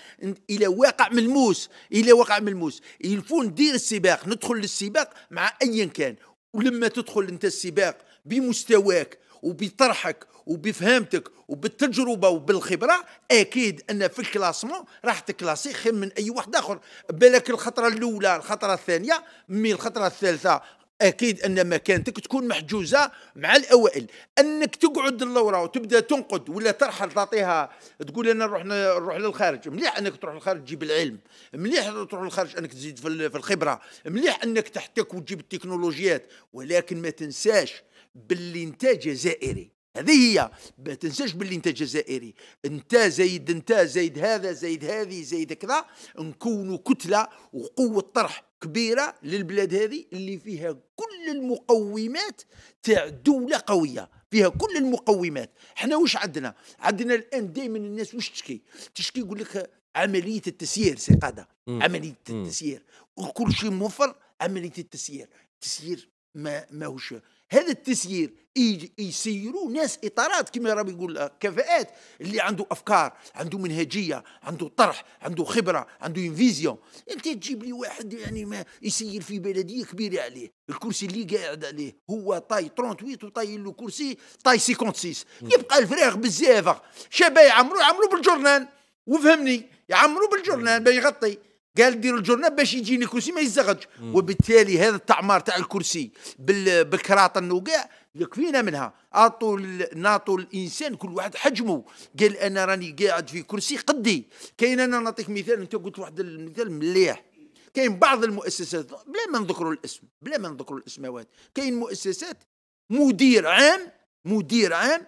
الى واقع ملموس الى واقع ملموس يلفون ندير السباق ندخل للسباق مع ايا كان ولما تدخل انت السباق بمستواك وبطرحك وبفهمتك وبالتجربه وبالخبره اكيد ان في الكلاسمون راح تكلاسي خير من اي واحد اخر بالك الخطره الاولى الخطره الثانيه مي الخطره الثالثه اكيد ان مكانتك تكون محجوزه مع الاوائل انك تقعد اللورا وتبدا تنقد ولا ترحل تعطيها تقول انا نروح نروح للخارج مليح انك تروح للخارج تجيب العلم مليح تروح للخارج انك تزيد في الخبره مليح انك تحتك وتجيب التكنولوجيات ولكن ما تنساش باللي انت جزائري هذه هي ما تنساش باللي انت جزائري انت زايد انت زايد هذا زايد هذه زايد كذا نكونوا كتله وقوه طرح كبيره للبلاد هذه اللي فيها كل المقومات تاع دوله قويه فيها كل المقومات حنا واش عندنا عندنا الان دائما الناس واش تشكي تشكي يقول لك عمليه التسيير سي قادة عمليه التسيير وكل شيء موفر عمليه التسيير التسيير ما ماهوش هذا التسيير يسيروا ناس اطارات كما راه يقول كفاءات اللي عنده افكار عنده منهجيه عنده طرح عنده خبره عنده فيزيون انت تجيب لي واحد يعني ما يسير في بلديه كبيره عليه الكرسي اللي قاعد عليه هو طاي 38 وطاي له كرسي طاي 56 يبقى الفراغ بزاف شباب يعمروا يعمروا بالجورنال وفهمني يعمروا بالجورنال باش يغطي قال دير الجورنال باش يجيني كرسي ما يزغدش وبالتالي هذا التعمار تاع الكرسي بالكراطن وكاع يكفينا منها اعطوا ناطوا الانسان كل واحد حجمه قال انا راني قاعد في كرسي قدي كاين انا نعطيك مثال انت قلت واحد المثال مليح كاين بعض المؤسسات بلا ما نذكروا الاسم بلا ما نذكروا الاسماوات كاين مؤسسات مدير عام مدير عام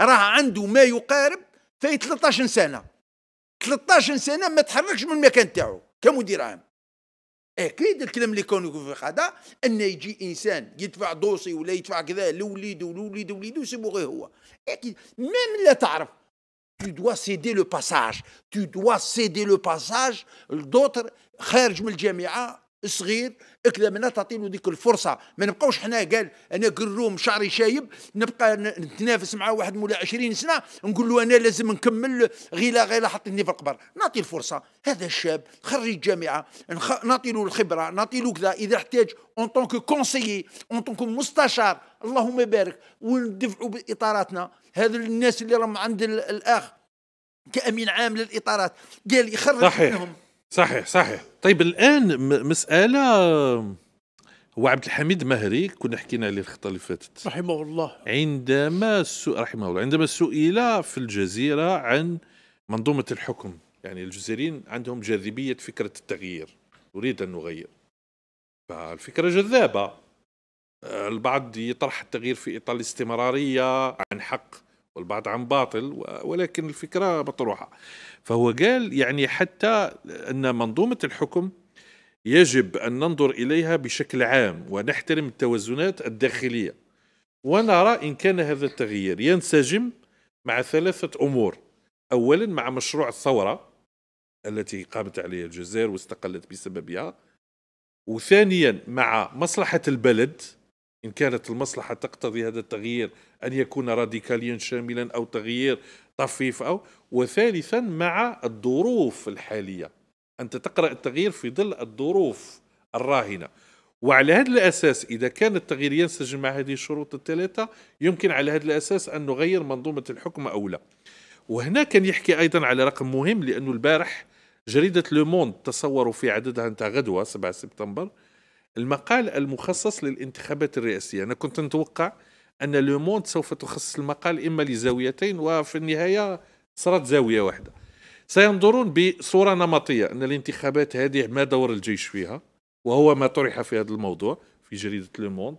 راه عنده ما يقارب في 13 سنه 13 سنه ما تحركش من المكان تاعو كمدير عام اكيد الكلام اللي كانوا في هذا ان يجي انسان يدفع دوسي ولا يدفع كذا لوليده ولوليده وليده سيبو غير هو اكيد ميم لا تعرف tu dois céder le passage tu dois céder le passage l'autre خارج من الجامعه صغير اكذا منا تعطيلو ديك الفرصه ما نبقاوش حنا قال انا قروم شعري شايب نبقى نتنافس مع واحد مولا 20 سنه نقول له انا لازم نكمل غيلا غيلا حطيتني في القبر نعطي الفرصه هذا الشاب خريج جامعه نخ... نعطي له الخبره نعطي له كذا اذا احتاج اون طونك كونسيي اون طونك مستشار اللهم بارك وندفعوا باطاراتنا هذ الناس اللي راهم عند الاخ كامين عام للاطارات قال يخرج صحيح. منهم صحيح صحيح طيب الان مساله هو عبد الحميد مهري كنا حكينا عليه الخطه اللي فاتت رحمه الله عندما سو... رحمه الله عندما سئل في الجزيره عن منظومه الحكم يعني الجزائريين عندهم جاذبيه فكره التغيير اريد ان نغير فالفكره جذابه البعض يطرح التغيير في اطار الاستمراريه عن حق والبعض عن باطل ولكن الفكرة مطروحة فهو قال يعني حتى أن منظومة الحكم يجب أن ننظر إليها بشكل عام ونحترم التوازنات الداخلية ونرى إن كان هذا التغيير ينسجم مع ثلاثة أمور أولا مع مشروع الثورة التي قامت عليها الجزائر واستقلت بسببها وثانيا مع مصلحة البلد إن كانت المصلحة تقتضي هذا التغيير أن يكون راديكاليا شاملا أو تغيير طفيف أو وثالثا مع الظروف الحالية أنت تقرأ التغيير في ظل الظروف الراهنة وعلى هذا الأساس إذا كان التغيير ينسجم مع هذه الشروط الثلاثة يمكن على هذا الأساس أن نغير منظومة الحكم أو لا وهنا كان يحكي أيضا على رقم مهم لأنه البارح جريدة لوموند تصوروا في عددها أنت غدوة 7 سبتمبر المقال المخصص للانتخابات الرئاسية أنا كنت نتوقع أن لوموند سوف تخصص المقال إما لزاويتين وفي النهاية صارت زاوية واحدة سينظرون بصورة نمطية أن الانتخابات هذه ما دور الجيش فيها وهو ما طرح في هذا الموضوع في جريدة لوموند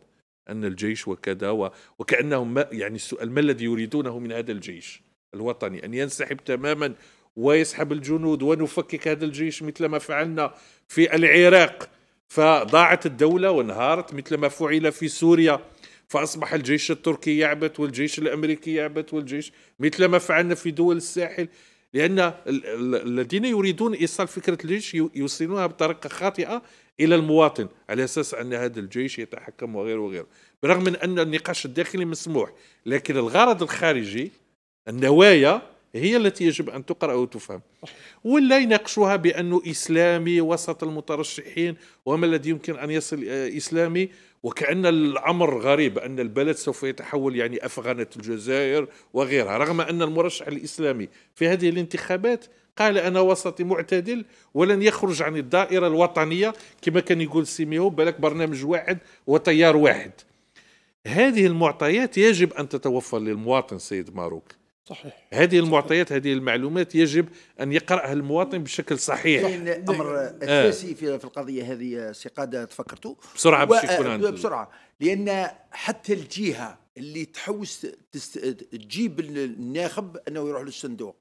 أن الجيش وكذا و... وكأنهم ما يعني السؤال ما الذي يريدونه من هذا الجيش الوطني أن ينسحب تماما ويسحب الجنود ونفكك هذا الجيش مثل ما فعلنا في العراق فضاعت الدولة وانهارت مثل ما فعل في سوريا فأصبح الجيش التركي يعبث والجيش الأمريكي يعبث والجيش مثل ما فعلنا في دول الساحل لأن الذين يريدون إيصال فكرة الجيش يوصلونها بطريقة خاطئة إلى المواطن على أساس أن هذا الجيش يتحكم وغيره وغيره برغم من أن النقاش الداخلي مسموح لكن الغرض الخارجي النوايا هي التي يجب أن تقرأ وتفهم ولا يناقشوها بأنه إسلامي وسط المترشحين وما الذي يمكن أن يصل إسلامي وكأن الأمر غريب أن البلد سوف يتحول يعني أفغانة الجزائر وغيرها رغم أن المرشح الإسلامي في هذه الانتخابات قال أنا وسطي معتدل ولن يخرج عن الدائرة الوطنية كما كان يقول سيميو بالك برنامج واحد وتيار واحد هذه المعطيات يجب أن تتوفر للمواطن سيد ماروك صحيح هذه المعطيات هذه المعلومات يجب ان يقراها المواطن بشكل صحيح إيه. امر آه. اساسي في القضيه هذه سي قاده تفكرتوا بسرعه باش يكون بسرعه لان حتى الجهه اللي تحوس تجيب الناخب انه يروح للصندوق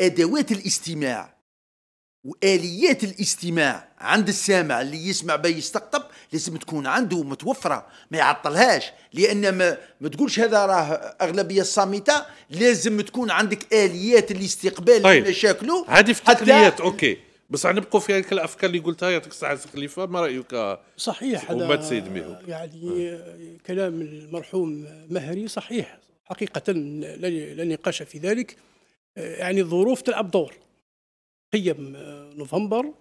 ادوات الاستماع واليات الاستماع عند السامع اللي يسمع باه يستقطب لازم تكون عنده متوفره ما يعطلهاش لان ما, ما تقولش هذا راه اغلبيه صامته لازم تكون عندك اليات الاستقبال طيب. مشاكله هذه في التقنيات اوكي بس نبقوا في هذيك الافكار اللي قلتها يعطيك الصحه خليفه ما رايك صحيح وما سيد ميهو يعني كلام المرحوم مهري صحيح حقيقه لا نقاش في ذلك يعني الظروف تلعب دور قيم آه، نوفمبر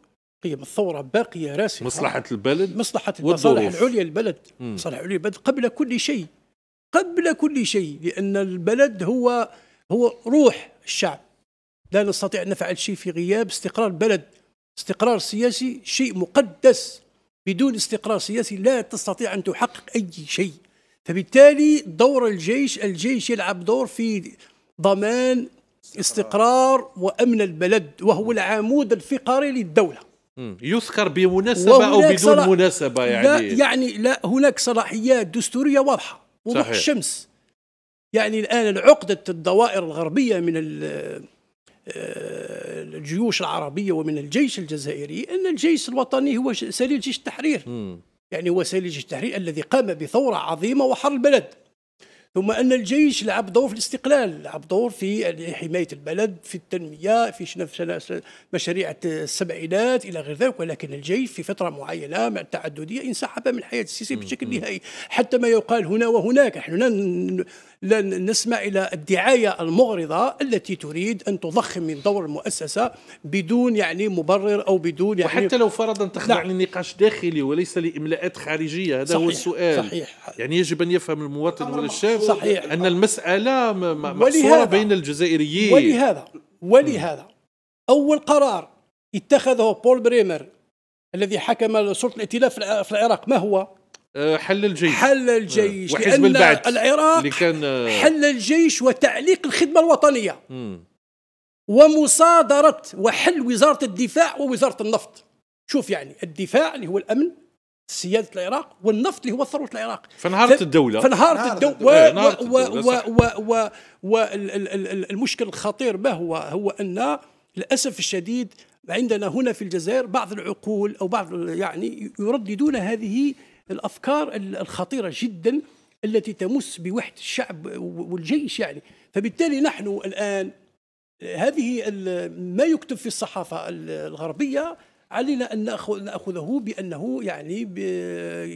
قيم الثوره باقيه راسخه مصلحه البلد مصلحه المصالح العليا للبلد المصالح العليا للبلد قبل كل شيء قبل كل شيء لان البلد هو هو روح الشعب لا نستطيع ان نفعل شيء في غياب استقرار البلد استقرار سياسي شيء مقدس بدون استقرار سياسي لا تستطيع ان تحقق اي شيء فبالتالي دور الجيش الجيش يلعب دور في ضمان استقرار وأمن البلد وهو العمود الفقري للدولة يذكر بمناسبة أو بدون صلاح... مناسبة يعني لا يعني لا هناك صلاحيات دستورية واضحة وضوح الشمس يعني الآن عقدة الدوائر الغربية من آه، الجيوش العربية ومن الجيش الجزائري أن الجيش الوطني هو سليل جيش التحرير يعني هو سليل جيش التحرير الذي قام بثورة عظيمة وحر البلد ثم أن الجيش لعب دور في الاستقلال لعب دور في حماية البلد في التنمية في مشاريع السبعينات إلى غير ذلك ولكن الجيش في فترة معينة مع التعددية انسحب من الحياة السياسية بشكل نهائي حتى ما يقال هنا وهناك نحن لن نسمع إلى الدعاية المغرضة التي تريد أن تضخم من دور المؤسسة بدون يعني مبرر أو بدون يعني وحتى لو فرضا تخضع نعم. لنقاش داخلي وليس لإملاءات خارجية هذا صحيح هو السؤال صحيح يعني يجب أن يفهم المواطن ولا الشاب صحيح أن المسألة محصورة بين الجزائريين ولهذا ولهذا أول قرار اتخذه بول بريمر الذي حكم سلطة الائتلاف في العراق ما هو؟ آه، حل الجيش حل آه، الجيش وحزب البعث العراق اللي كان آه، حل الجيش وتعليق الخدمه الوطنيه ومصادره وحل وزاره الدفاع ووزاره النفط شوف يعني الدفاع اللي هو الامن سياده العراق والنفط اللي هو ثروه العراق فانهارت الدوله فانهارت الدوله المشكل الخطير ما هو هو ان للاسف الشديد عندنا هنا في الجزائر بعض العقول او بعض يعني يرددون هذه الافكار الخطيره جدا التي تمس بوحده الشعب والجيش يعني فبالتالي نحن الان هذه ما يكتب في الصحافه الغربيه علينا ان ناخذه بانه يعني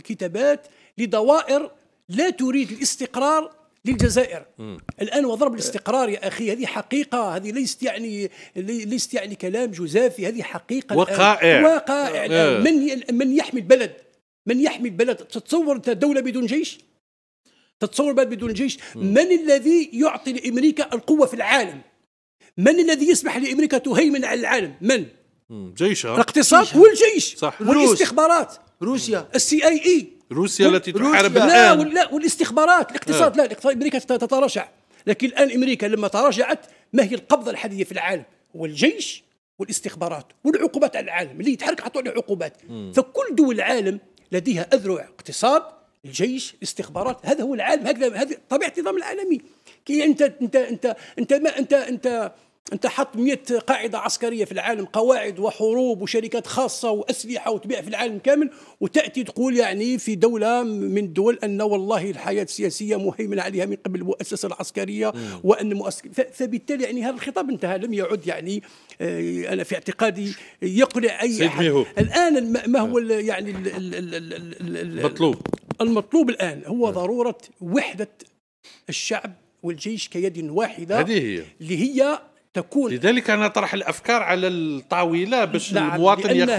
كتابات لدوائر لا تريد الاستقرار للجزائر م. الان وضرب الاستقرار يا اخي هذه حقيقه هذه ليست يعني ليست يعني كلام جزافي هذه حقيقه وقائع الآن. وقائع الآن. آه. من من يحمي البلد من يحمي البلد تتصور انت دوله بدون جيش تتصور بلد بدون جيش من الذي يعطي لامريكا القوه في العالم من الذي يسمح لامريكا تهيمن على العالم من جيشها الاقتصاد والجيش صح. والاستخبارات روسيا السي اي اي روسيا التي تحارب الان لا, والاستخبارات الاقتصاد اه. لا الاقتصاد امريكا تتراجع لكن الان امريكا لما تراجعت ما هي القبضه الحديثه في العالم هو الجيش والاستخبارات والعقوبات على العالم اللي يتحرك عطوا عليه عقوبات فكل دول العالم لديها أذرع اقتصاد الجيش الاستخبارات هذا هو العالم هكذا هذه طبيعه النظام العالمي كي انت انت انت انت ما انت انت, انت انت حط 100 قاعده عسكريه في العالم قواعد وحروب وشركات خاصه واسلحه وتبيع في العالم كامل وتاتي تقول يعني في دوله من الدول ان والله الحياه السياسيه مهيمن عليها من قبل المؤسسه العسكريه وان مؤسسة فبالتالي يعني هذا الخطاب انتهى لم يعد يعني آه، انا في اعتقادي يقنع اي احد الان ما هو يعني المطلوب المطلوب الان هو آه. ضروره وحده الشعب والجيش كيد واحده هذه هي اللي هي تكون لذلك انا اطرح الافكار على الطاوله باش نعم، المواطن ياخذ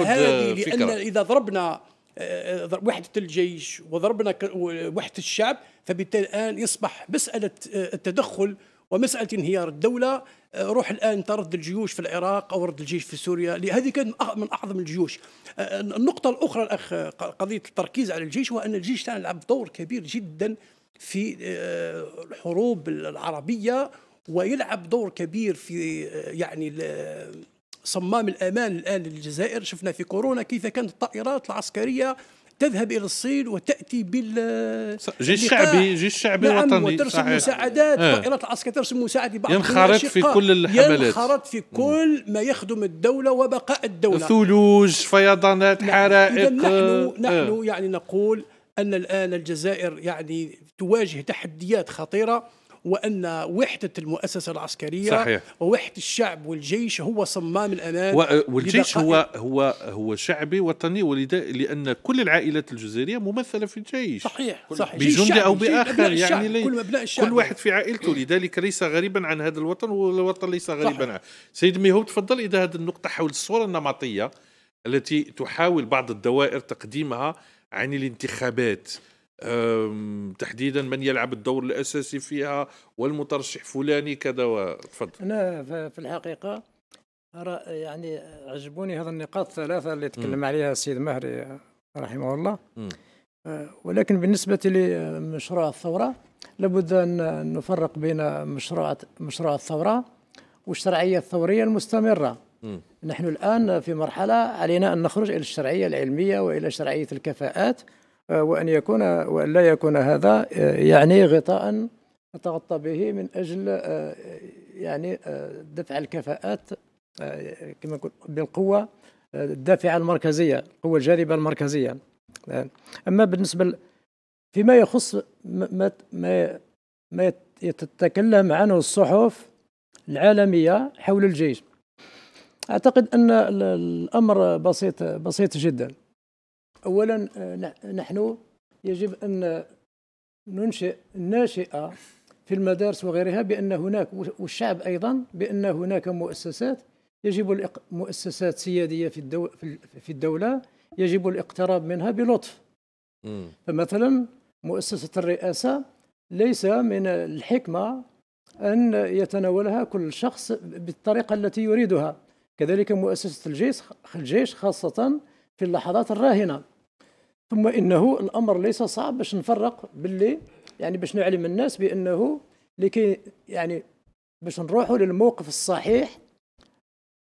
فكره لان اذا ضربنا آه، آه، وحده الجيش وضربنا وحده الشعب فبالتالي الان يصبح مساله آه، التدخل ومساله انهيار الدوله روح الان ترد الجيوش في العراق او رد الجيش في سوريا هذه كانت من اعظم الجيوش النقطه الاخرى الاخ قضيه التركيز على الجيش وان الجيش كان يلعب دور كبير جدا في الحروب العربيه ويلعب دور كبير في يعني صمام الامان الان للجزائر شفنا في كورونا كيف كانت الطائرات العسكريه تذهب الى الصين وتاتي بال جيش شعبي جيش شعبي نعم وطني وترسم صحيح. مساعدات الطائرات آه. العسكريه ترسم مساعدات بعض ينخرط في كل الحملات ينخرط في كل ما يخدم الدوله وبقاء الدوله ثلوج فيضانات نعم. حرائق نحن آه. نحن يعني نقول ان الان الجزائر يعني تواجه تحديات خطيره وأن وحدة المؤسسة العسكرية صحيح. ووحدة الشعب والجيش هو صمام الأمان آه، والجيش هو هو هو شعبي وطني ولذا لأن كل العائلات الجزائرية ممثلة في الجيش صحيح صحيح بجند أو بآخر يعني لي كل, أبناء الشعب. كل واحد في عائلته لذلك ليس غريبا عن هذا الوطن والوطن ليس غريبا عنه سيد ميهوب تفضل إذا هذه النقطة حول الصورة النمطية التي تحاول بعض الدوائر تقديمها عن الانتخابات تحديدا من يلعب الدور الاساسي فيها والمترشح فلاني كذا تفضل انا في الحقيقه أرى يعني عجبوني هذه النقاط الثلاثه اللي تكلم م. عليها السيد مهري رحمه الله م. أه، ولكن بالنسبه لمشروع أه، الثوره لابد ان نفرق بين مشروع مشروع الثوره والشرعيه الثوريه المستمره م. نحن الان في مرحله علينا ان نخرج الى الشرعيه العلميه والى شرعيه الكفاءات وأن يكون وأن لا يكون هذا آه، يعني غطاء تغطى به من أجل آه، يعني آه، دفع الكفاءات كما نقول بالقوة الدافعة المركزية القوة الجاذبة المركزية أما بالنسبة فيما يخص ما ما ما يتكلم عنه الصحف العالمية حول الجيش أعتقد أن الأمر بسيط بسيط جدا اولا آه، نحن يجب ان ننشئ الناشئه في المدارس وغيرها بان هناك والشعب ايضا بان هناك مؤسسات يجب مؤسسات سياديه في الدو في الدوله يجب الاقتراب منها بلطف فمثلا مؤسسه الرئاسه ليس من الحكمه ان يتناولها كل شخص بالطريقه التي يريدها كذلك مؤسسه الجيش الجيش خاصه في اللحظات الراهنه ثم انه الامر ليس صعب باش نفرق باللي يعني باش نعلم الناس بانه لكي يعني باش نروحوا للموقف الصحيح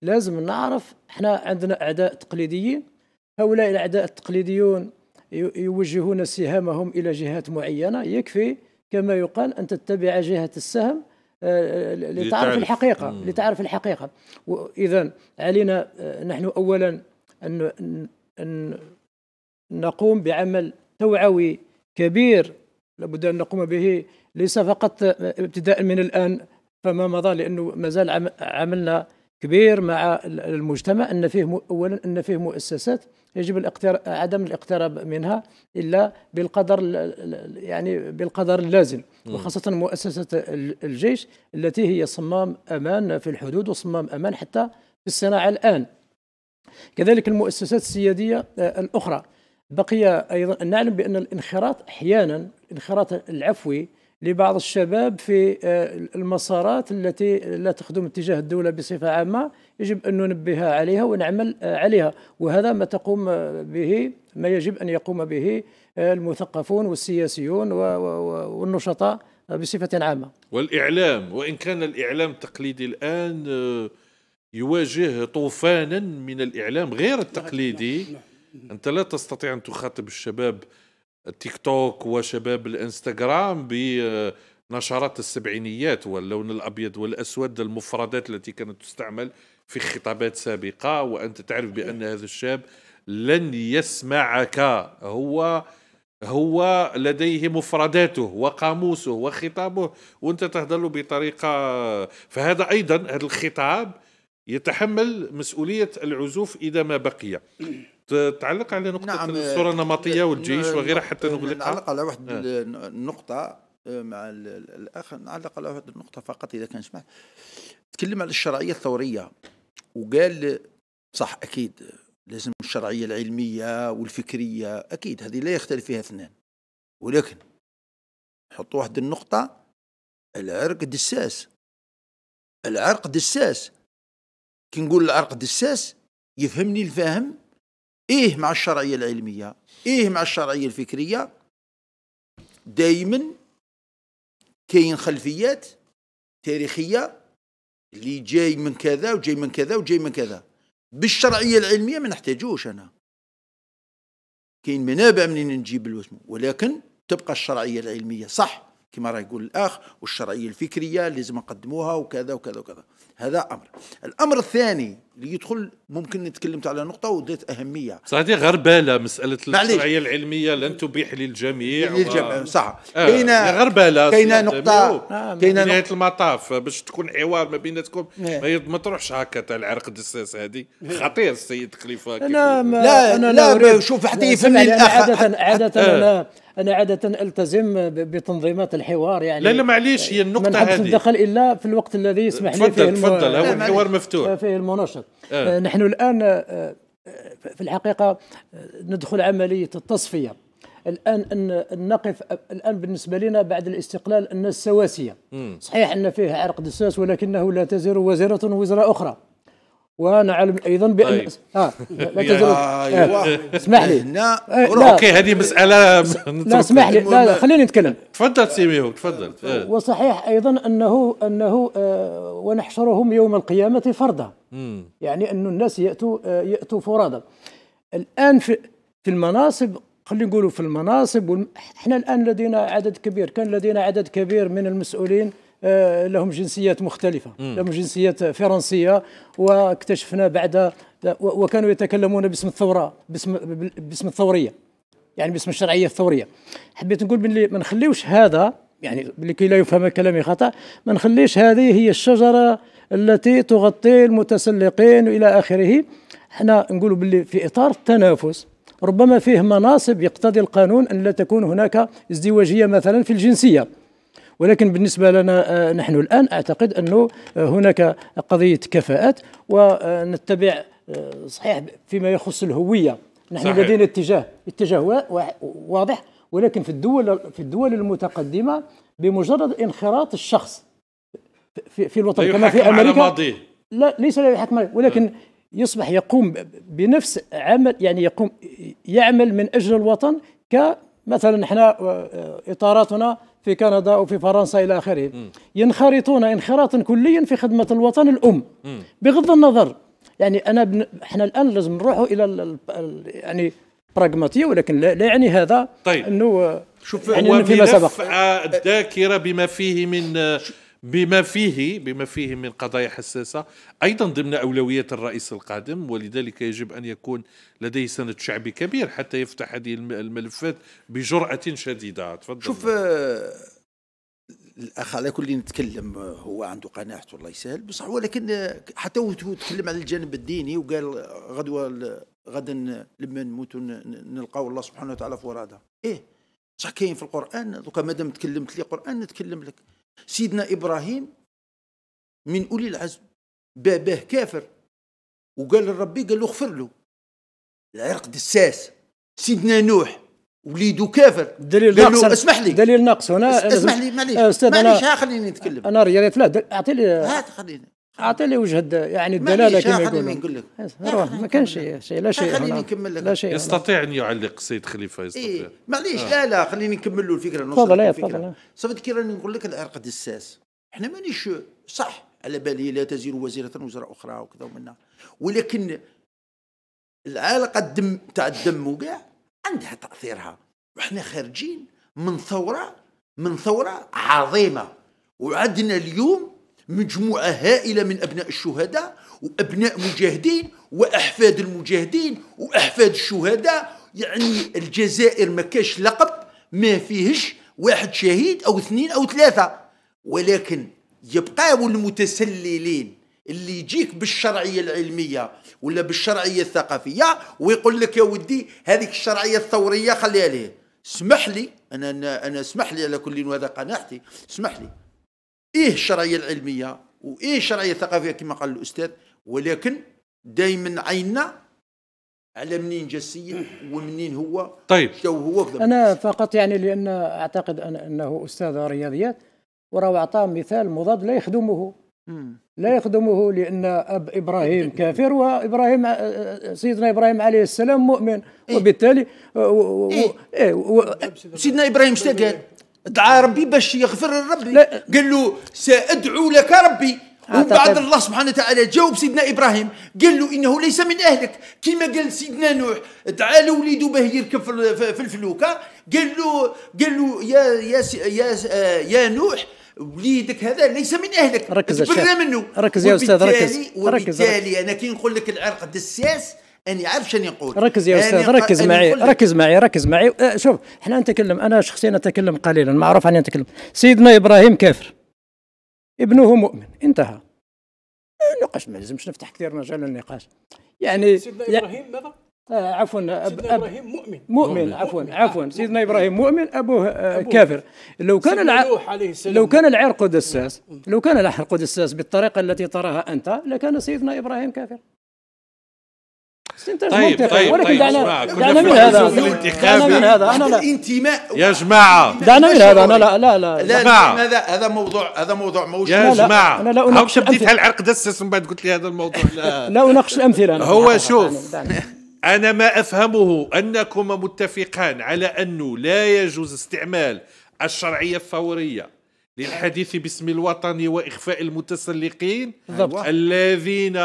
لازم نعرف احنا عندنا اعداء تقليديين هؤلاء الاعداء التقليديون يوجهون سهامهم الى جهات معينه يكفي كما يقال ان تتبع جهه السهم آه، لتعرف الحقيقه لتعرف الحقيقه واذا علينا آه، نحن اولا أن, أن نقوم بعمل توعوي كبير لابد أن نقوم به ليس فقط ابتداء من الآن فما مضى لأنه مازال عملنا كبير مع المجتمع أن فيه أولا أن فيه مؤسسات يجب الاقتراب عدم الاقتراب منها الا بالقدر يعني بالقدر اللازم وخاصه مؤسسه الجيش التي هي صمام امان في الحدود وصمام امان حتى في الصناعه الان كذلك المؤسسات السيادية آه، الأخرى بقي أيضا نعلم بأن الانخراط أحيانا الانخراط العفوي لبعض الشباب في آه، المسارات التي لا تخدم اتجاه الدولة بصفة عامة يجب أن ننبه عليها ونعمل آه، عليها وهذا ما تقوم به ما يجب أن يقوم به المثقفون والسياسيون والنشطاء بصفة عامة والإعلام وإن كان الإعلام التقليدي الآن يواجه طوفانا من الإعلام غير نعم، التقليدي نعم، نعم. أنت لا تستطيع أن تخاطب الشباب التيك توك وشباب الانستغرام بنشرات السبعينيات واللون الابيض والاسود المفردات التي كانت تستعمل في خطابات سابقه وانت تعرف بان هذا الشاب لن يسمعك هو هو لديه مفرداته وقاموسه وخطابه وانت تهدر بطريقه فهذا ايضا هذا الخطاب يتحمل مسؤولية العزوف إذا ما بقي تعلق على نقطة نعم الصورة النمطية والجيش وغيرها حتى نغلقها نعلق على واحد آه. النقطة آه، مع الأخ نعلق على واحد النقطة فقط إذا كان سمحت تكلم على الشرعية الثورية وقال صح أكيد لازم الشرعية العلمية والفكرية أكيد هذه لا يختلف فيها اثنان ولكن حطوا واحد النقطة العرق دساس العرق دساس كي نقول العرق دساس يفهمني الفاهم ايه مع الشرعيه العلميه ايه مع الشرعيه الفكريه دائما كاين خلفيات تاريخيه اللي جاي من كذا وجاي من كذا وجاي من كذا بالشرعيه العلميه ما نحتاجوش انا كاين منابع منين نجيب الوسم ولكن تبقى الشرعيه العلميه صح كما راه يقول الاخ والشرعيه الفكريه لازم نقدموها وكذا وكذا وكذا هذا امر الامر الثاني اللي يدخل ممكن نتكلمت على نقطة وديت أهمية صحيح غربالة مسألة الشرعية العلمية لن تبيح للجميع للجميع و... صح آه. كاينة يعني غربالة كاينة نقطة آه، يعني كاينة نهاية نقطة... المطاف باش تكون حوار ما بيناتكم إيه. ما, ما تروحش هكا تاع العرق دساس هذه إيه. خطير السيد خليفة أنا ما... لا أنا لا, لا شوف حتى يفهمني الأخ عادة عادة آه. أنا انا عاده التزم بتنظيمات الحوار يعني لا لا معليش هي النقطه هذه ما دخل الا في الوقت الذي يسمح لي فيه تفضل تفضل هو الحوار مفتوح فيه المناشط آه. آه، نحن الآن آه، في الحقيقة ندخل عملية التصفية الان ان نقف الان بالنسبه لنا بعد الاستقلال ان السواسيه صحيح ان فيه عرق دساس ولكنه لا تزر وزاره وزراء اخرى ونعلم ايضا بان طيب. آه لا تزال آه، اسمح لي هنا آه، اوكي هذه مساله لا اسمح لي لا خليني نتكلم تفضل سي ميهو تفضل آه، وصحيح ايضا انه انه ونحشرهم يوم القيامه فردا يعني ان الناس ياتوا ياتوا فرادا الان في في المناصب خلينا نقولوا في المناصب احنا الان لدينا عدد كبير كان لدينا عدد كبير من المسؤولين آه، لهم جنسيات مختلفة مم. لهم جنسيات فرنسية واكتشفنا بعد وكانوا يتكلمون باسم الثورة باسم, باسم الثورية يعني باسم الشرعية الثورية حبيت نقول باللي ما نخليوش هذا يعني لكي لا يفهم كلامي خطأ ما نخليش هذه هي الشجرة التي تغطي المتسلقين إلى آخره احنا نقولوا باللي في إطار التنافس ربما فيه مناصب يقتضي القانون أن لا تكون هناك ازدواجية مثلا في الجنسية ولكن بالنسبة لنا آه، نحن الآن أعتقد أنه آه، هناك قضية كفاءات ونتبع آه، صحيح فيما يخص الهوية نحن صحيح. لدينا اتجاه اتجاه واضح ولكن في الدول في الدول المتقدمة بمجرد انخراط الشخص في, في الوطن كما في أمريكا لا ليس لا يحكم ولكن م. نعم. يصبح يقوم بنفس عمل يعني يقوم يعمل من أجل الوطن كمثلا احنا اطاراتنا في كندا أو في فرنسا إلى آخره ينخرطون انخراطا كليا في خدمة الوطن الأم بغض النظر يعني أنا بن... احنا الآن لازم نروحوا إلى ال... يعني براغماتية ولكن لا, لا يعني هذا طيب. أنه شوف يعني هو أنه فيما سبق الذاكرة بما فيه من بما فيه بما فيه من قضايا حساسة أيضا ضمن أولويات الرئيس القادم ولذلك يجب أن يكون لديه سند شعبي كبير حتى يفتح هذه الملفات بجرأة شديدة تفضل شوف الاخ على كل نتكلم هو عنده قناعته الله يسهل بصح ولكن حتى هو تكلم على الجانب الديني وقال غدوه غدا لما نموتوا نلقاو الله سبحانه وتعالى في وراده ايه صح كاين في القران دوكا مادام تكلمت لي قران نتكلم لك سيدنا إبراهيم من أولي العزم باباه كافر وقال لربي قال له اغفر له العرق دساس سيدنا نوح وليده كافر دليل قال له اسمح لي دليل ناقص هنا اسمح لي معليش استاذ معليش خليني نتكلم انا ريت لا اعطي لي هات خليني اعطي لي وجهه يعني الدلاله كما خليني نقول لك روح ما كانش شيء لا شيء خليني نكمل لك لا شيء يستطيع ان يعلق سيد خليفه يستطيع إيه معليش آه. لا لا خليني نكمل له الفكره تفضل تفضل صافي كي راني نقول لك العرق دساس احنا مانيش صح على بالي لا تزير وزيره وزراء اخرى وكذا ومنها ولكن العلاقه الدم تاع الدم وكاع عندها تاثيرها وحنا خارجين من ثوره من ثوره عظيمه وعدنا اليوم مجموعة هائلة من أبناء الشهداء وأبناء مجاهدين وأحفاد المجاهدين وأحفاد الشهداء يعني الجزائر ما كاش لقب ما فيهش واحد شهيد أو اثنين أو ثلاثة ولكن يبقى المتسللين اللي يجيك بالشرعية العلمية ولا بالشرعية الثقافية ويقول لك يا ودي هذيك الشرعية الثورية خليها ليه اسمح لي أنا أنا اسمح لي على كل وهذا قناعتي اسمح لي ايه الشرعيه العلميه وايه الشرعيه الثقافيه كما قال الاستاذ ولكن دائما عيننا على منين جا السيد ومنين هو طيب شو هو كذا انا فقط يعني لان اعتقد انه استاذ رياضيات وراه اعطاه مثال مضاد لا يخدمه لا يخدمه لان اب ابراهيم كافر وابراهيم آه، آه، سيدنا ابراهيم عليه السلام مؤمن إيه. وبالتالي آه، و... إيه؟ و... إيه؟ و... سيدنا ابراهيم قال؟ دعا ربي باش يغفر لربي قال له سادعو لك ربي وبعد الله سبحانه وتعالى جاوب سيدنا ابراهيم قال له انه ليس من اهلك كما قال سيدنا نوح دعا لوليده باه يركب في الفلوكه قال له قال له يا يا يا يا نوح وليدك هذا ليس من اهلك ركز يا منه ركز يا استاذ ركز وبالتالي ركز. انا كي نقول لك العرق دساس اني يعرف شنو يقول ركز يا استاذ ركز معي ركز معي ركز أه، معي شوف احنا نتكلم انا شخصيا اتكلم قليلا معروف اني اتكلم سيدنا ابراهيم كافر ابنه مؤمن انتهى أه، نقاش ما لازمش نفتح كثير مجال للنقاش يعني سيدنا ابراهيم ماذا؟ آه عفوا سيدنا أب ابراهيم مؤمن مؤمن عفوا عفوا سيدنا ابراهيم مؤمن ابوه, آه كافر لو كان الع... لو كان العرق دساس نعم. لو كان العرق دساس بالطريقه التي تراها انت لكان سيدنا ابراهيم كافر استنتاج طيب منطقي طيب ولكن طيب. دعنا طيب دعنا من هذا دعنا من هذا انا لا الانتماء يا جماعه دعنا من هذا انا لا لا لا, لا هذا هذا موضوع هذا موضوع موجود يا جماعه انا لا اناقش بديت العرق دسس من بعد قلت لي هذا الموضوع لا لا اناقش الامثله أنا هو شوف انا ما افهمه انكما متفقان على انه لا يجوز استعمال الشرعيه الثوريه للحديث باسم الوطن واخفاء المتسلقين الذين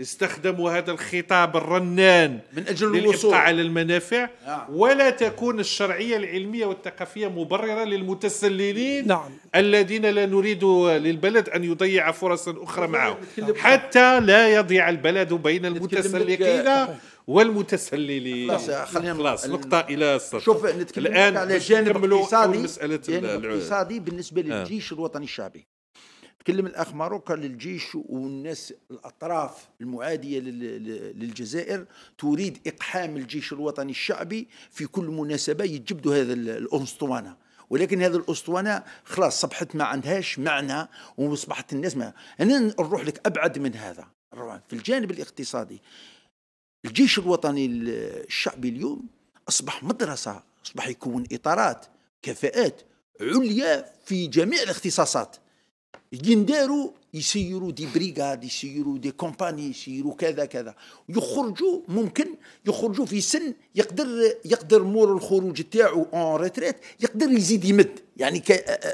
استخدموا هذا الخطاب الرنان من أجل الوصول على المنافع نعم. ولا تكون الشرعية العلمية والثقافية مبررة للمتسللين نعم. الذين لا نريد للبلد أن يضيع فرصا أخرى معهم حتى لا يضيع البلد بين المتسلقين والمتسللين خلينا خلاص نقطة إلى السطر شوف نتكلم الآن على الجانب الاقتصادي الجانب الاقتصادي بالنسبة آه. للجيش الوطني الشعبي تكلم الاخ ماروكا للجيش والناس الاطراف المعاديه للجزائر تريد اقحام الجيش الوطني الشعبي في كل مناسبه يجبدوا هذا الاسطوانه ولكن هذه الاسطوانه خلاص صبحت ما عندهاش معنى واصبحت الناس ما انا نروح لك ابعد من هذا في الجانب الاقتصادي الجيش الوطني الشعبي اليوم اصبح مدرسه اصبح يكون اطارات كفاءات عليا في جميع الاختصاصات ينديروا يسيروا دي بريغاد يسيروا دي كومباني يسيروا كذا كذا يخرجوا ممكن يخرجوا في سن يقدر يقدر مور الخروج تاعو اون ريتريت يقدر يزيد يمد يعني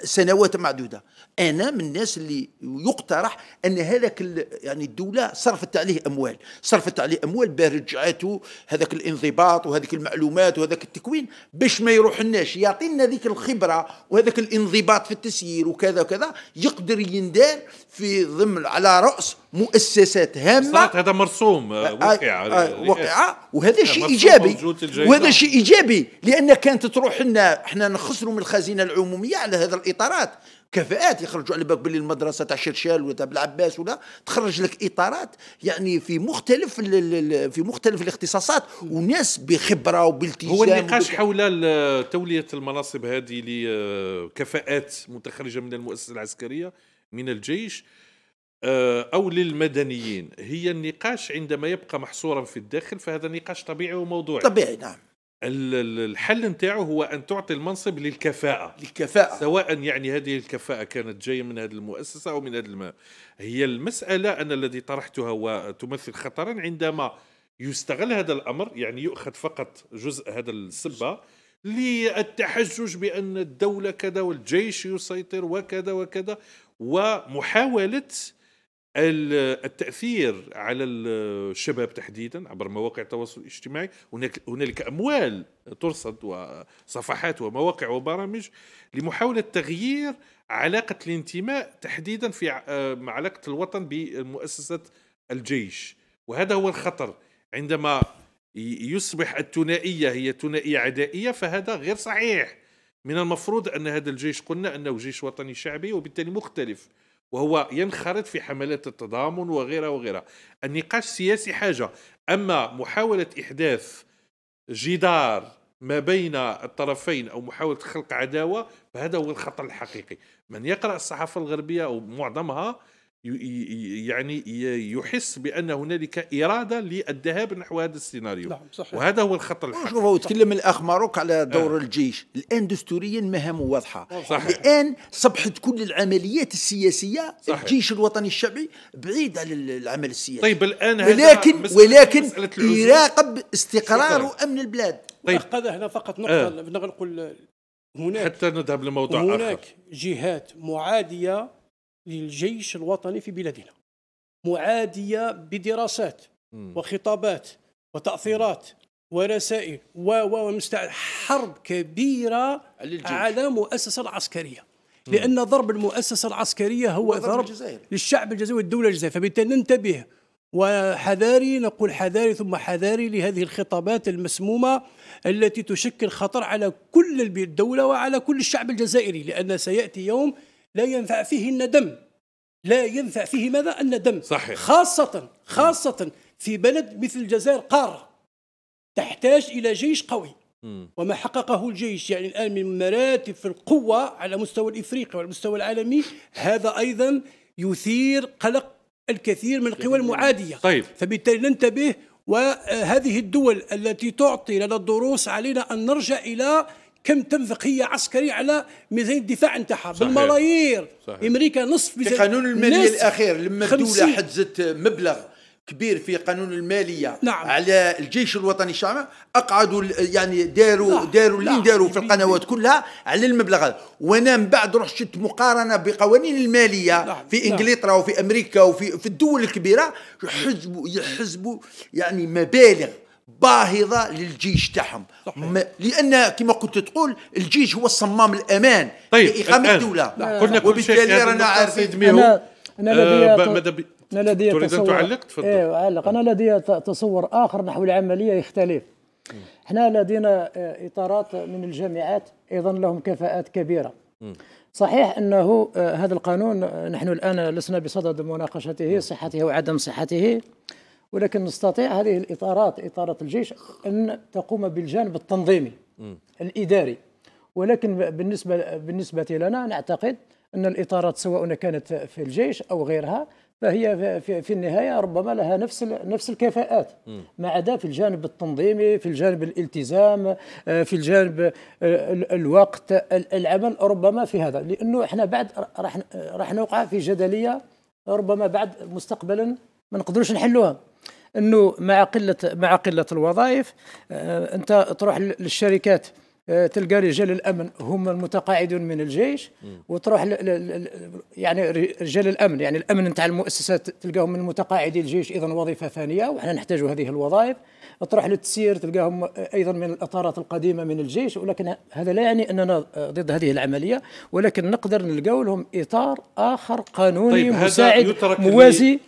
سنوات معدوده انا من الناس اللي يقترح ان هذاك يعني الدوله صرفت عليه اموال صرفت عليه اموال برجعته هذاك الانضباط وهذيك المعلومات وهذاك التكوين باش ما يروح الناس يعطينا ذيك الخبره وهذاك الانضباط في التسيير وكذا وكذا يقدر يندار في ضمن على راس مؤسسات هامه هذا مرسوم آه، آه، وقع آه، وقع وهذا شيء ايجابي وهذا شيء ايجابي لان كانت تروح لنا احنا نخسروا من الخزينه العموميه عموميه على هذا الاطارات كفاءات يخرجوا على بالك باللي المدرسه تاع شرشال ولا تاع العباس ولا تخرج لك اطارات يعني في مختلف في مختلف الاختصاصات وناس بخبره وبالتزام هو النقاش حول توليه المناصب هذه لكفاءات متخرجه من المؤسسه العسكريه من الجيش آه، أو للمدنيين هي النقاش عندما يبقى محصورا في الداخل فهذا نقاش طبيعي وموضوعي طبيعي نعم الحل نتاعه هو ان تعطي المنصب للكفاءه للكفاءه سواء يعني هذه الكفاءه كانت جايه من هذه المؤسسه او من هذا الماء هي المساله انا الذي طرحتها وتمثل خطرا عندما يستغل هذا الامر يعني يؤخذ فقط جزء هذا السبه للتحجج بان الدوله كذا والجيش يسيطر وكذا وكذا ومحاوله التاثير على الشباب تحديدا عبر مواقع التواصل الاجتماعي هناك هنالك اموال ترصد وصفحات ومواقع وبرامج لمحاوله تغيير علاقه الانتماء تحديدا في آه، علاقه الوطن بمؤسسه الجيش وهذا هو الخطر عندما يصبح الثنائيه هي ثنائيه عدائيه فهذا غير صحيح من المفروض ان هذا الجيش قلنا انه جيش وطني شعبي وبالتالي مختلف وهو ينخرط في حملات التضامن وغيرها وغيرها النقاش السياسي حاجة أما محاولة إحداث جدار ما بين الطرفين أو محاولة خلق عداوة فهذا هو الخطر الحقيقي من يقرأ الصحافة الغربية أو معظمها يعني يحس بان هنالك اراده للذهاب نحو هذا السيناريو نعم صحيح. وهذا هو الخطر الحقيقي شوف هو تكلم الاخ ماروك على دور آه. الجيش الان دستوريا مهامه واضحه صحيح. الان صبحت كل العمليات السياسيه صحيح. الجيش الوطني الشعبي بعيد عن العمل السياسي طيب الان ولكن ولكن يراقب استقرار وامن البلاد طيب هذا هنا فقط نقطه آه. نقول هناك حتى نذهب لموضوع هناك آخر. جهات معاديه للجيش الوطني في بلادنا معادية بدراسات وخطابات وتأثيرات ورسائل و و حرب كبيرة للجيش. على مؤسسة العسكرية لأن ضرب المؤسسة العسكرية هو ضرب الجزائر. للشعب الجزائري والدولة الجزائرية فبالتالي ننتبه وحذاري نقول حذاري ثم حذاري لهذه الخطابات المسمومة التي تشكل خطر على كل الدولة وعلى كل الشعب الجزائري لأن سيأتي يوم لا ينفع فيه الندم لا ينفع فيه ماذا الندم صحيح. خاصة خاصة في بلد مثل الجزائر قارة تحتاج إلى جيش قوي م. وما حققه الجيش يعني الآن من مراتب في القوة على مستوى الإفريقي وعلى المستوى العالمي هذا أيضا يثير قلق الكثير من القوى المعادية طيب. فبالتالي ننتبه وهذه الدول التي تعطي لنا الدروس علينا أن نرجع إلى كم تنفق هي عسكري على ميزانيه الدفاع نتاعها بالملايير امريكا نصف في قانون الماليه الاخير لما الدوله حجزت مبلغ كبير في قانون الماليه نعم. على الجيش الوطني الشعبي اقعدوا يعني داروا نعم. داروا اللي نعم. داروا في القنوات كلها على المبلغ هذا وانا من بعد رحت شفت مقارنه بقوانين الماليه نعم. في نعم. انجلترا وفي امريكا وفي في الدول الكبيره يحزبوا يحزبوا يعني مبالغ باهظه للجيش تاعهم لان كما كنت تقول الجيش هو الصمام الامان طيب لاقامه الدوله قلنا كل شيء رانا عارفين انا انا آه، لدي انا لدي تريد ان تعلق تفضل إيه، اعلق انا لدي تصور اخر نحو العمليه يختلف احنا لدينا آه، اطارات من الجامعات ايضا لهم كفاءات كبيره صحيح انه آه، هذا القانون نحن الان لسنا بصدد مناقشته صحته وعدم صحته ولكن نستطيع هذه الإطارات إطارة الجيش أن تقوم بالجانب التنظيمي م. الإداري ولكن بالنسبة بالنسبة لنا نعتقد أن الإطارات سواء كانت في الجيش أو غيرها فهي في النهاية ربما لها نفس نفس الكفاءات ما عدا في الجانب التنظيمي في الجانب الالتزام آه، في الجانب آه، الوقت العمل ربما في هذا لأنه احنا بعد راح راح نوقع في جدلية ربما بعد مستقبلا ما نقدروش نحلوها انه مع قله مع قله الوظائف آه، انت تروح للشركات آه، تلقى رجال الامن هم المتقاعدون من الجيش وتروح ل ل يعني رجال الامن يعني الامن نتاع المؤسسات تلقاهم من متقاعدي الجيش ايضا وظيفه ثانيه وحنا نحتاج هذه الوظائف تروح للتسيير تلقاهم ايضا من الاطارات القديمه من الجيش ولكن هذا لا يعني اننا ضد هذه العمليه ولكن نقدر نلقاو لهم اطار اخر قانوني طيب مساعد موازي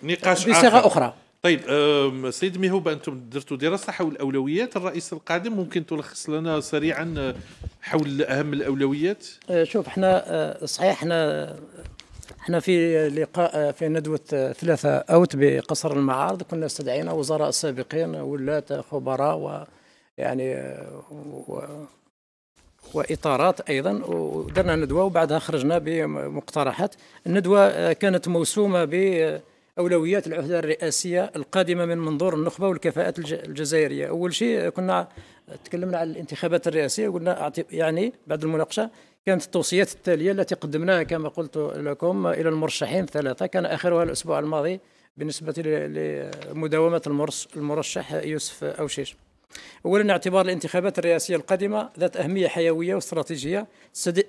بصيغه اخرى طيب سيد ميهوب أنتم درتوا دراسة حول الأولويات الرئيس القادم ممكن تلخص لنا سريعا أه، حول أهم الأولويات أه، شوف احنا أه، صحيح احنا احنا في لقاء في ندوة ثلاثة أوت بقصر المعارض كنا استدعينا وزراء سابقين ولات خبراء و يعني و واطارات ايضا ودرنا ندوه وبعدها خرجنا بمقترحات الندوه كانت موسومه ب أولويات العهدة الرئاسية القادمة من منظور النخبة والكفاءات الجزائرية أول شيء كنا تكلمنا عن الانتخابات الرئاسية وقلنا يعني بعد المناقشة كانت التوصيات التالية التي قدمناها كما قلت لكم إلى المرشحين الثلاثة كان آخرها الأسبوع الماضي بالنسبة لمداومة المرشح يوسف أوشيش أولا اعتبار الانتخابات الرئاسية القادمة ذات أهمية حيوية واستراتيجية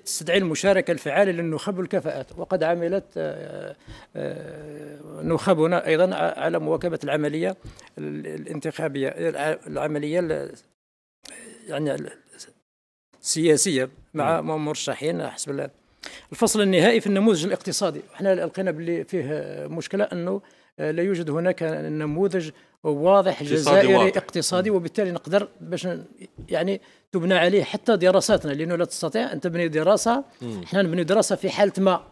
تستدعي المشاركة الفعالة للنخب والكفاءات وقد عملت آه، آه، نخبنا أيضا على مواكبة العملية الانتخابية العملية يعني السياسية مع نعم. مرشحين حسب الفصل النهائي في النموذج الاقتصادي احنا لقينا باللي فيه مشكلة أنه آه، لا يوجد هناك نموذج واضح جزائري واضح. اقتصادي وبالتالي نقدر باش يعني تبنى عليه حتى دراساتنا لانه لا تستطيع ان تبني دراسه احنا نبني دراسه في حاله ما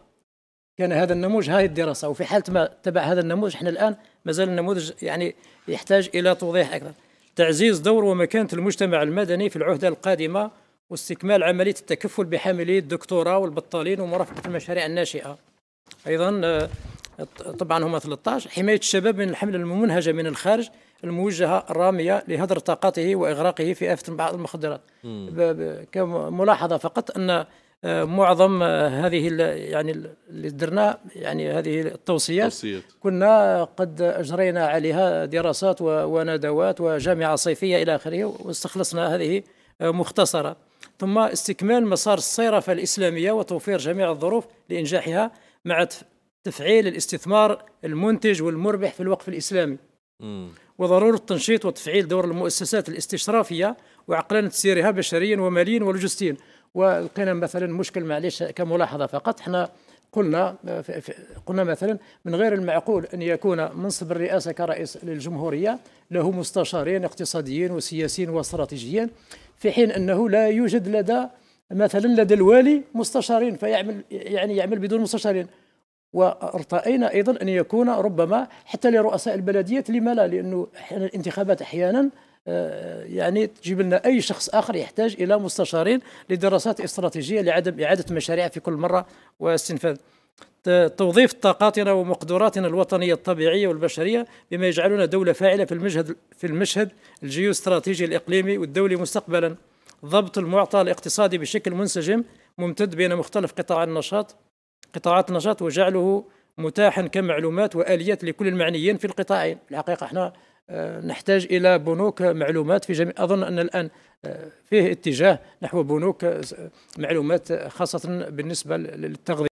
كان هذا النموذج هذه الدراسه وفي حاله ما تبع هذا النموذج احنا الان مازال النموذج يعني يحتاج الى توضيح اكثر تعزيز دور ومكانه المجتمع المدني في العهده القادمه واستكمال عمليه التكفل بحاملي الدكتوراه والبطالين ومرافقه المشاريع الناشئه ايضا آه، طبعا هما 13 حماية الشباب من الحملة الممنهجة من الخارج الموجهة الرامية لهدر طاقته وإغراقه في آفة بعض المخدرات كملاحظة فقط أن آه، معظم آه، هذه يعني اللي درنا يعني هذه التوصيات التوصيات كنا قد اجرينا عليها دراسات وندوات وجامعه صيفيه الى اخره واستخلصنا هذه آه، مختصره ثم استكمال مسار الصيرفه الاسلاميه وتوفير جميع الظروف لانجاحها مع تفعيل الاستثمار المنتج والمربح في الوقف الإسلامي وضرورة تنشيط وتفعيل دور المؤسسات الاستشرافية وعقلانة سيرها بشريا وماليا ولوجستيا ولقينا مثلا مشكل معليش كملاحظة فقط احنا قلنا قلنا مثلا من غير المعقول ان يكون منصب الرئاسه كرئيس للجمهوريه له مستشارين اقتصاديين وسياسيين واستراتيجيين في حين انه لا يوجد لدى مثلا لدى الوالي مستشارين فيعمل يعني يعمل بدون مستشارين وارتأينا أيضا أن يكون ربما حتى لرؤساء البلديات لما لا لأنه الانتخابات أحيانا آه، يعني تجيب لنا اي شخص اخر يحتاج الى مستشارين لدراسات استراتيجيه لعدم اعاده مشاريع في كل مره واستنفاذ توظيف طاقاتنا ومقدراتنا الوطنيه الطبيعيه والبشريه بما يجعلنا دوله فاعله في المشهد في المشهد الجيوستراتيجي الاقليمي والدولي مستقبلا ضبط المعطى الاقتصادي بشكل منسجم ممتد بين مختلف قطاع النشاط قطاعات النشاط وجعله متاحا كمعلومات واليات لكل المعنيين في القطاعين الحقيقه احنا آه، نحتاج الى بنوك معلومات في جميع اظن ان الان آه، فيه اتجاه نحو بنوك آه، معلومات خاصه بالنسبه للتغذيه